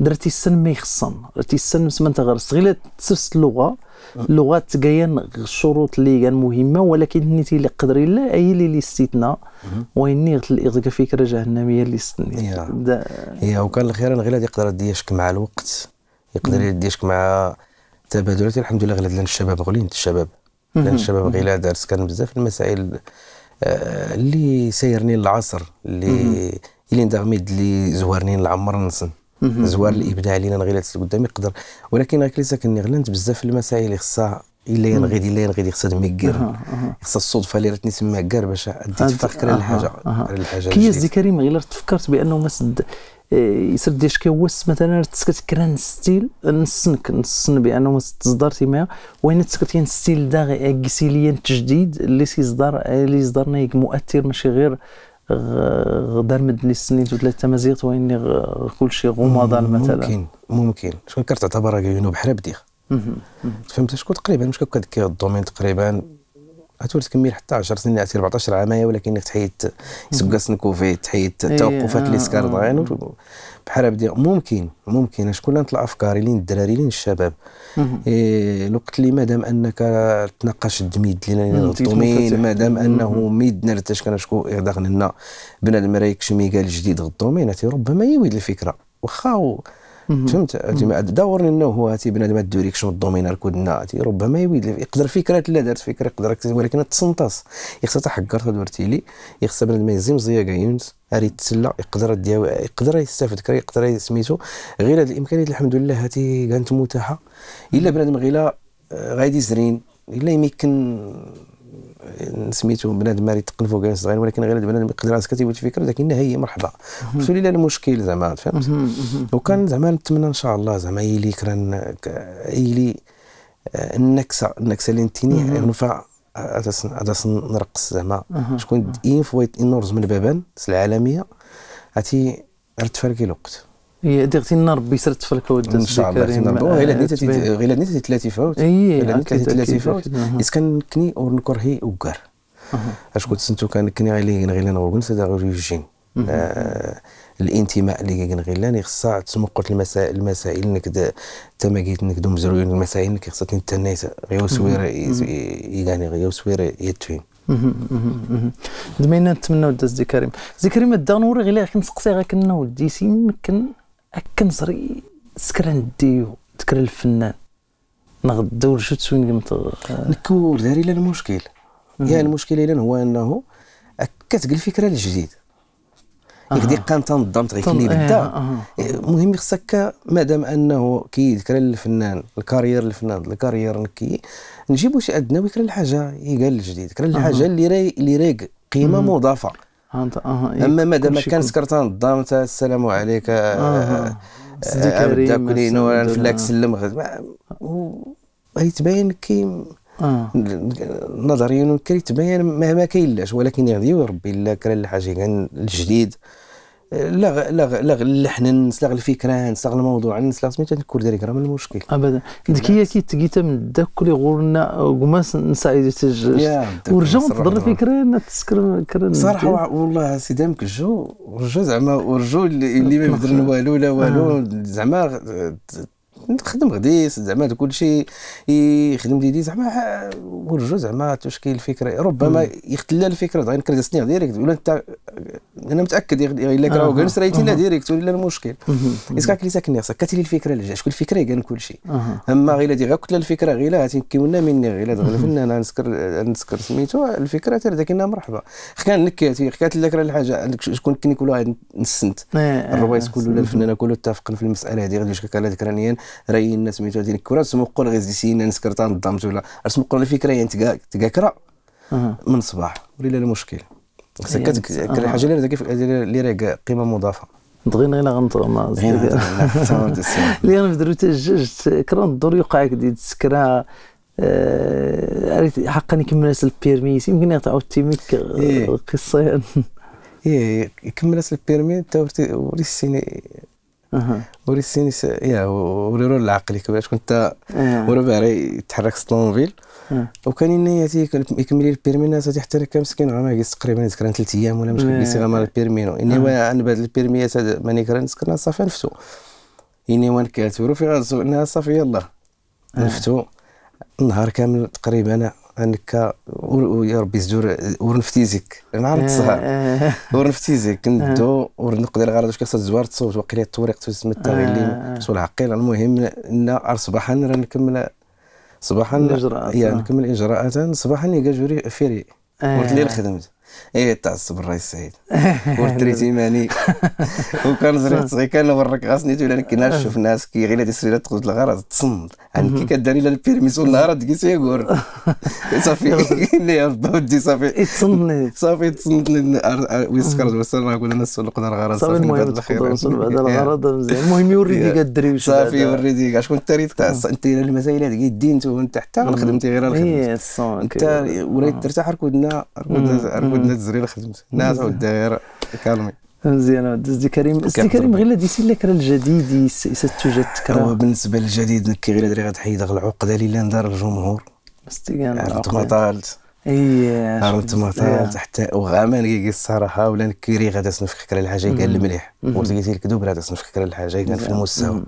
درتي السنم ما يخصهم درتي السنم سما انت غير غير تسرس اللغه اللغه تقريا الشروط اللي كان مهمه ولكن نتي اللي قدر الله اي اللي الاستثناء واني غير فكره جهنميه اللي استثناء يا وكان الخير غير اللي يقدر يديشك مع الوقت يقدر يديشك مع تبادلات الحمد لله غير الشباب غلين الشباب لان الشباب غير دارس كان بزاف المسائل آه، اللي سايرني العصر اللي اللي ندغمد اللي زوارني العمر نصن زوار الابداع اللي نغيلات قدام يقدر ولكن غير كني غلنت بزاف المسائل اللي خصها الا ينغي الا ينغي خصها دمي كير خصها الصدفه اللي راتني تما كار باش ادي الحاجه للحاجه الحاجه كي دي كريم غير تفكرت بانه ما سد إيه، يسر ديش كيوس مثلا تسكت كران ستيل نسنك نسن بانه ما تصدر تما وين تسكت ستيل دا غير كيسيليا التجديد اللي سيصدر اللي صدرنا مؤثر ماشي غير غدار مدني السنين ثلاثة مزيغ كل شيء غمضان مثلا ممكن ممكن شكون تعتبر كينو بحال بديخ فهمت شكون تقريبا مش كيبقى ديك الدومين تقريبا غتولي تكمل حتى 10 سنين 14 عاميه ولكن تحيد سكاس كوفيد تحيد التوقفات اللي إيه، سكار ضاين آه. بحال بدي ممكن ممكن شكون نطلع افكاري لين الدراري لين الشباب إيه الوقت اللي مادام انك تناقش الدميد لنا الدومين مادام انه ميدنا لتاش كنشكو اغداغ لنا بنادم راه يكشم قال جديد غدومين ربما يويد الفكره واخا فهمت دورني انه هو هاتي بنادم الديريكسيون الدومينال كودنا هاتي ربما يويد يقدر فكره لا دارت فكره يقدر ولكن تصنتص يخصها تحكر درتي لي يخصها بنادم يزي مزيا كاينت اريد تسلى يقدر يقدر يستافد كري يقدر سميتو غير هذه الامكانيات الحمد لله هاتي كانت متاحه الا بنادم غير آه، غادي زرين الا يمكن سميتو بنادم ماري تقنفوا كاع صغير ولكن غير بنادم يقدر راسك كتيبو الفكره ولكن هي مرحبا وصل لله المشكل زعما فهمت وكان زعما نتمنى ان شاء الله زعما يلي كران يلي آه، النكسه النكسه اللي نتيني ينفع يعني أداس آه، نرقص زعما شكون ان فويت إنورز من بابان العالميه عرفتي عرفت فارق الوقت دي غتينا ربي يسرتف لك ود ان شاء الله غتينا ربي غير نيتي غير نيتي ثلاثه فوت غير نيتي ثلاثه فوت اذ كنكني ونكرهي وكار اش كنت سنتو كان كني غير انا غير هذا غير يجين آه، الانتماء اللي غير كنغيلان خصها تمقط المسائل المسائل انك تما قلت انك دوم زروين المسائل انك خصها تنتنيت غير وسوير يعني غير وسوير يتفهم دمينا نتمنى وداز دي كريم زي كريم الدانوري غير كنسقسي غير كنا ودي سيمكن اكن صري سكران ديو تكر الفنان نغدو شوت سوين قمت نكور داري لنا المشكل يعني المشكل لنا هو انه كتقل الفكره الجديد ياك آه. ديقان تنظم غير كلي إيه، بدا المهم خصك مادام انه كيذكر الفنان الكارير الفنان الكارير نكي نجيبو شي ادنى ويكرا الحاجه يقال الجديد كرا الحاجه اللي راي اللي رايق قيمه مضافه إيه، اما مادام كان سكرتان الدار انت السلام عليك سدي كريم كلينو فلاك سلم غيتبين كي نظريا كيتبين مهما كاين لاش ولكن يغدي ربي الا كان الحاجه كان الجديد لا لا لا اللحن نسلغ الفكره نسلغ الموضوع نسلغ سميتها كور ديريك راه من المشكل ابدا ديكيا كي تقيت من داك كل غورنا كما نساعد تسجل ورجا تضر الفكره انا تسكر كرن صراحه والله سي دامك الجو ورجا زعما ورجو اللي ما يبدلنا والو لا والو آه. زعما نخدم غديس زعما كل شيء يخدم ديدي زعما ورجو زعما تشكيل الفكره ربما يختلى الفكره دغيا نكرسني ديريكت ولا انت انا متاكد الا كراو كان سريتينا ديريكت ولا المشكل اسكا كلي ساكني خصك كاتلي الفكره اللي جات شكون الفكره كان شيء اما غير دي غير كتله الفكره غير غاتنكيونا مني غير دغيا فنان نسكر نسكر سميتو الفكره تاع داك مرحبا كان نكاتي حكات لك راه الحاجه عندك شكون كني كل واحد نسنت إيه. الروايس كله ولا الفنانه كله اتفقنا في المساله هذه غادي يشكك على ذكرانيا الناس سميتو ديال الكره قول غير زيسينا نسكر تنظمت ولا قول الفكره يعني تكاكرا من الصباح ولا المشكل سكتك يعني حاجه اللي راه قيمه مضافه دغينا الا غنطغما اللي غنبدلو حتى الجوج كرا الدور يوقع كدي تسكرا عرفت آه، حقا يكمل ناس البيرميس يمكن تعاود تيميك قصه ايه, إيه، كمل البيرمي تا ورثي السيني وري السيني يا وريرو العقلي باش كنت إيه. ورا باري يتحرك الطوموبيل إيه. وكان اني ياتي يكمل البيرمينا تاتي حتى انا كمسكين غير ما تقريبا ذكران ثلاث ايام ولا مش كيسي إيه. غير البيرمينو اني انا بعد البيرميات ماني كران سكرنا صافي نفتو اني وانا كاتورو في غازو انها صافي يلاه نفتو النهار كامل تقريبا انك يا ربي زدور ورنفتيزيك نهار الصهر آه. ورنفتيزيك كندو آه. ورنقضي الغرض واش كيصير الزوار تصوت وقيله الطريق تسمى التغيلي آه. تسول العقيل المهم ان صباحا راه نكمل صباحا نكمل اجراءات صباحا يلقى جوري فيري قلت لي خدمت ايه تعصب الرئيس سعيد والتريتي ماني وكان زريت صغير كان نورك غير سنيتو ولا كنا نشوف ناس كي غير هذه السيرة تخرج الغرض تصمد عندك يعني كي كداري لا البيرميس والنهار تجي سيغور إيه، صافي اللي ودي صافي تصمدني صافي تصمدني ويسكر وصل راه قلنا نسولق دار الغرض صافي المهم تقدر نوصل بعد الغرض مزيان المهم يوريدي كاع الدري صافي يوريدي شكون انت ريت انت المسائل هذيك يدي انت وانت حتى خدمتي غير الخدمه إيه، انت وليت ترتاح آه. ركودنا ركودنا عندنا الزري اللي ناس الناس والدائره كالمي مزيان سيدي كريم سيدي كريم غير سي لك راه الجديد ستوجد تكرار بالنسبه للجديد نكي غير دري غتحيد غير العقده اللي ندار الجمهور مستيان عرفت ما طالت اي عرفت ما طالت حتى وغامان نكي الصراحه ولا نكيري غادا نفكك على الحاجه قال المليح ولقيتي الكذوب غادا نفكك على الحاجه قال في المستوى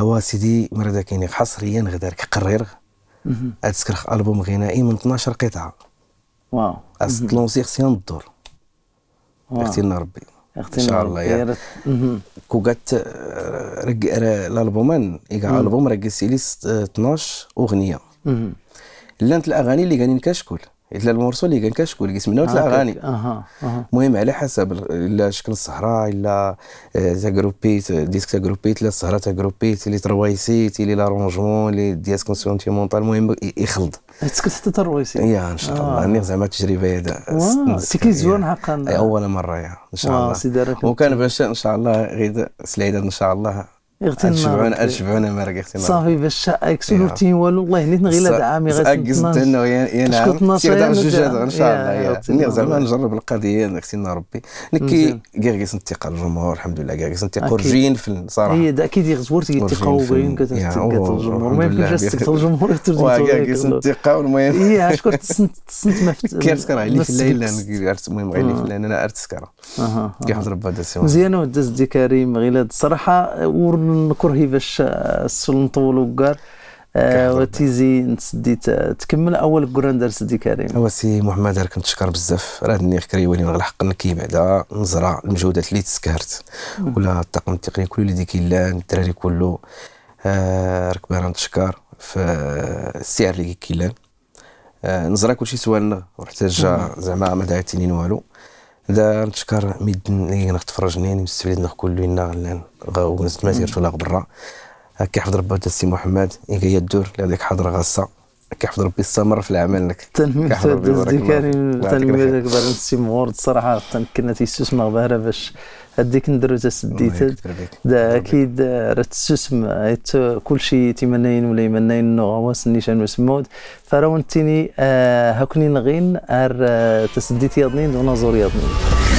هو سيدي مرة كاينين حصريا كقرير هاد سكرخ البوم غنائي من 12 قطعه واو اصل لونسي خصني ندور عرفتي لنا ربي ان شاء الله يا كوغات الالبومان كاع البوم راه سيلي 12 اغنيه لانت الاغاني اللي كانين كشكل الا اللي كان اللي قسمنا ثلاث اغاني آه، اها آه، آه. المهم على حسب الا شكل الصحراء الا تاغروبيت ديسك تاغروبيت الا السهره تاغروبيت اللي ترويسيت اللي لارونجمون اللي ديسك كونسونتيمونتال المهم يخلط إيه، تسكت حتى ترويسيت يا إيه، ان شاء الله اني زعما التجربه هذا سكي زوين إيه. حقا اول مره يا ان شاء الله وكان باش ان شاء الله غير سليده ان شاء الله غتي نشبعونا شبعونا مرق غتي صافي باش اكسلو تي والو والله نيت غير هذا عام غادي اكز تنو يا نعم تيغدر جوج ان شاء الله ني زعما نجرب القضيه غتي ربي نكي كير غيس الجمهور الحمد لله كير غيس نتيقى رجين في صراحه هي اكيد غتور تيتيقى وباين كتلقى الجمهور ما يمكنش تستقبل الجمهور وترجم كير غيس نتيقى المهم هي شكون تسنت تسنت ما فت كير سكر علي في الليل المهم غير في آه. الليل انا ارتسكر كيحضر بعد مزيان وداز دي كريم غير الصراحه من كرهي باش آه، السول نطول كار آه، وتيزي نسدي تكمل اول كراندر سدي كريم هو سي محمد راك نتشكر بزاف راه دني كريواني غير حق نكي بعدا آه، نزرع المجهودات اللي تسكرت ولا الطاقم التقني كل اللي كيلان الدراري كله راك باغي نتشكر في السعر اللي كيلان نزرع كلشي سوالنا وحتى جا زعما ما دعيتيني والو اذا نتشكر ميدن اللي غنتفرجني مستفيد نقول له ان غنزت ما سيرتو برا هكا يحفظ ربي السي محمد اللي هي الدور اللي هذيك غاصه كيحفظ ربي استمر في العمل لك تنميت الدكاري تنميت كبار الاستثمار الصراحه كنا تيستثمر بها باش هذيك ندرو تسديت اكيد راه كل كلشي تيمناين ولا يمناين النغواس نيشان وسمود فراون تيني آه، هاكني نغين ار آه، تسديت يضنين ونزور يضنين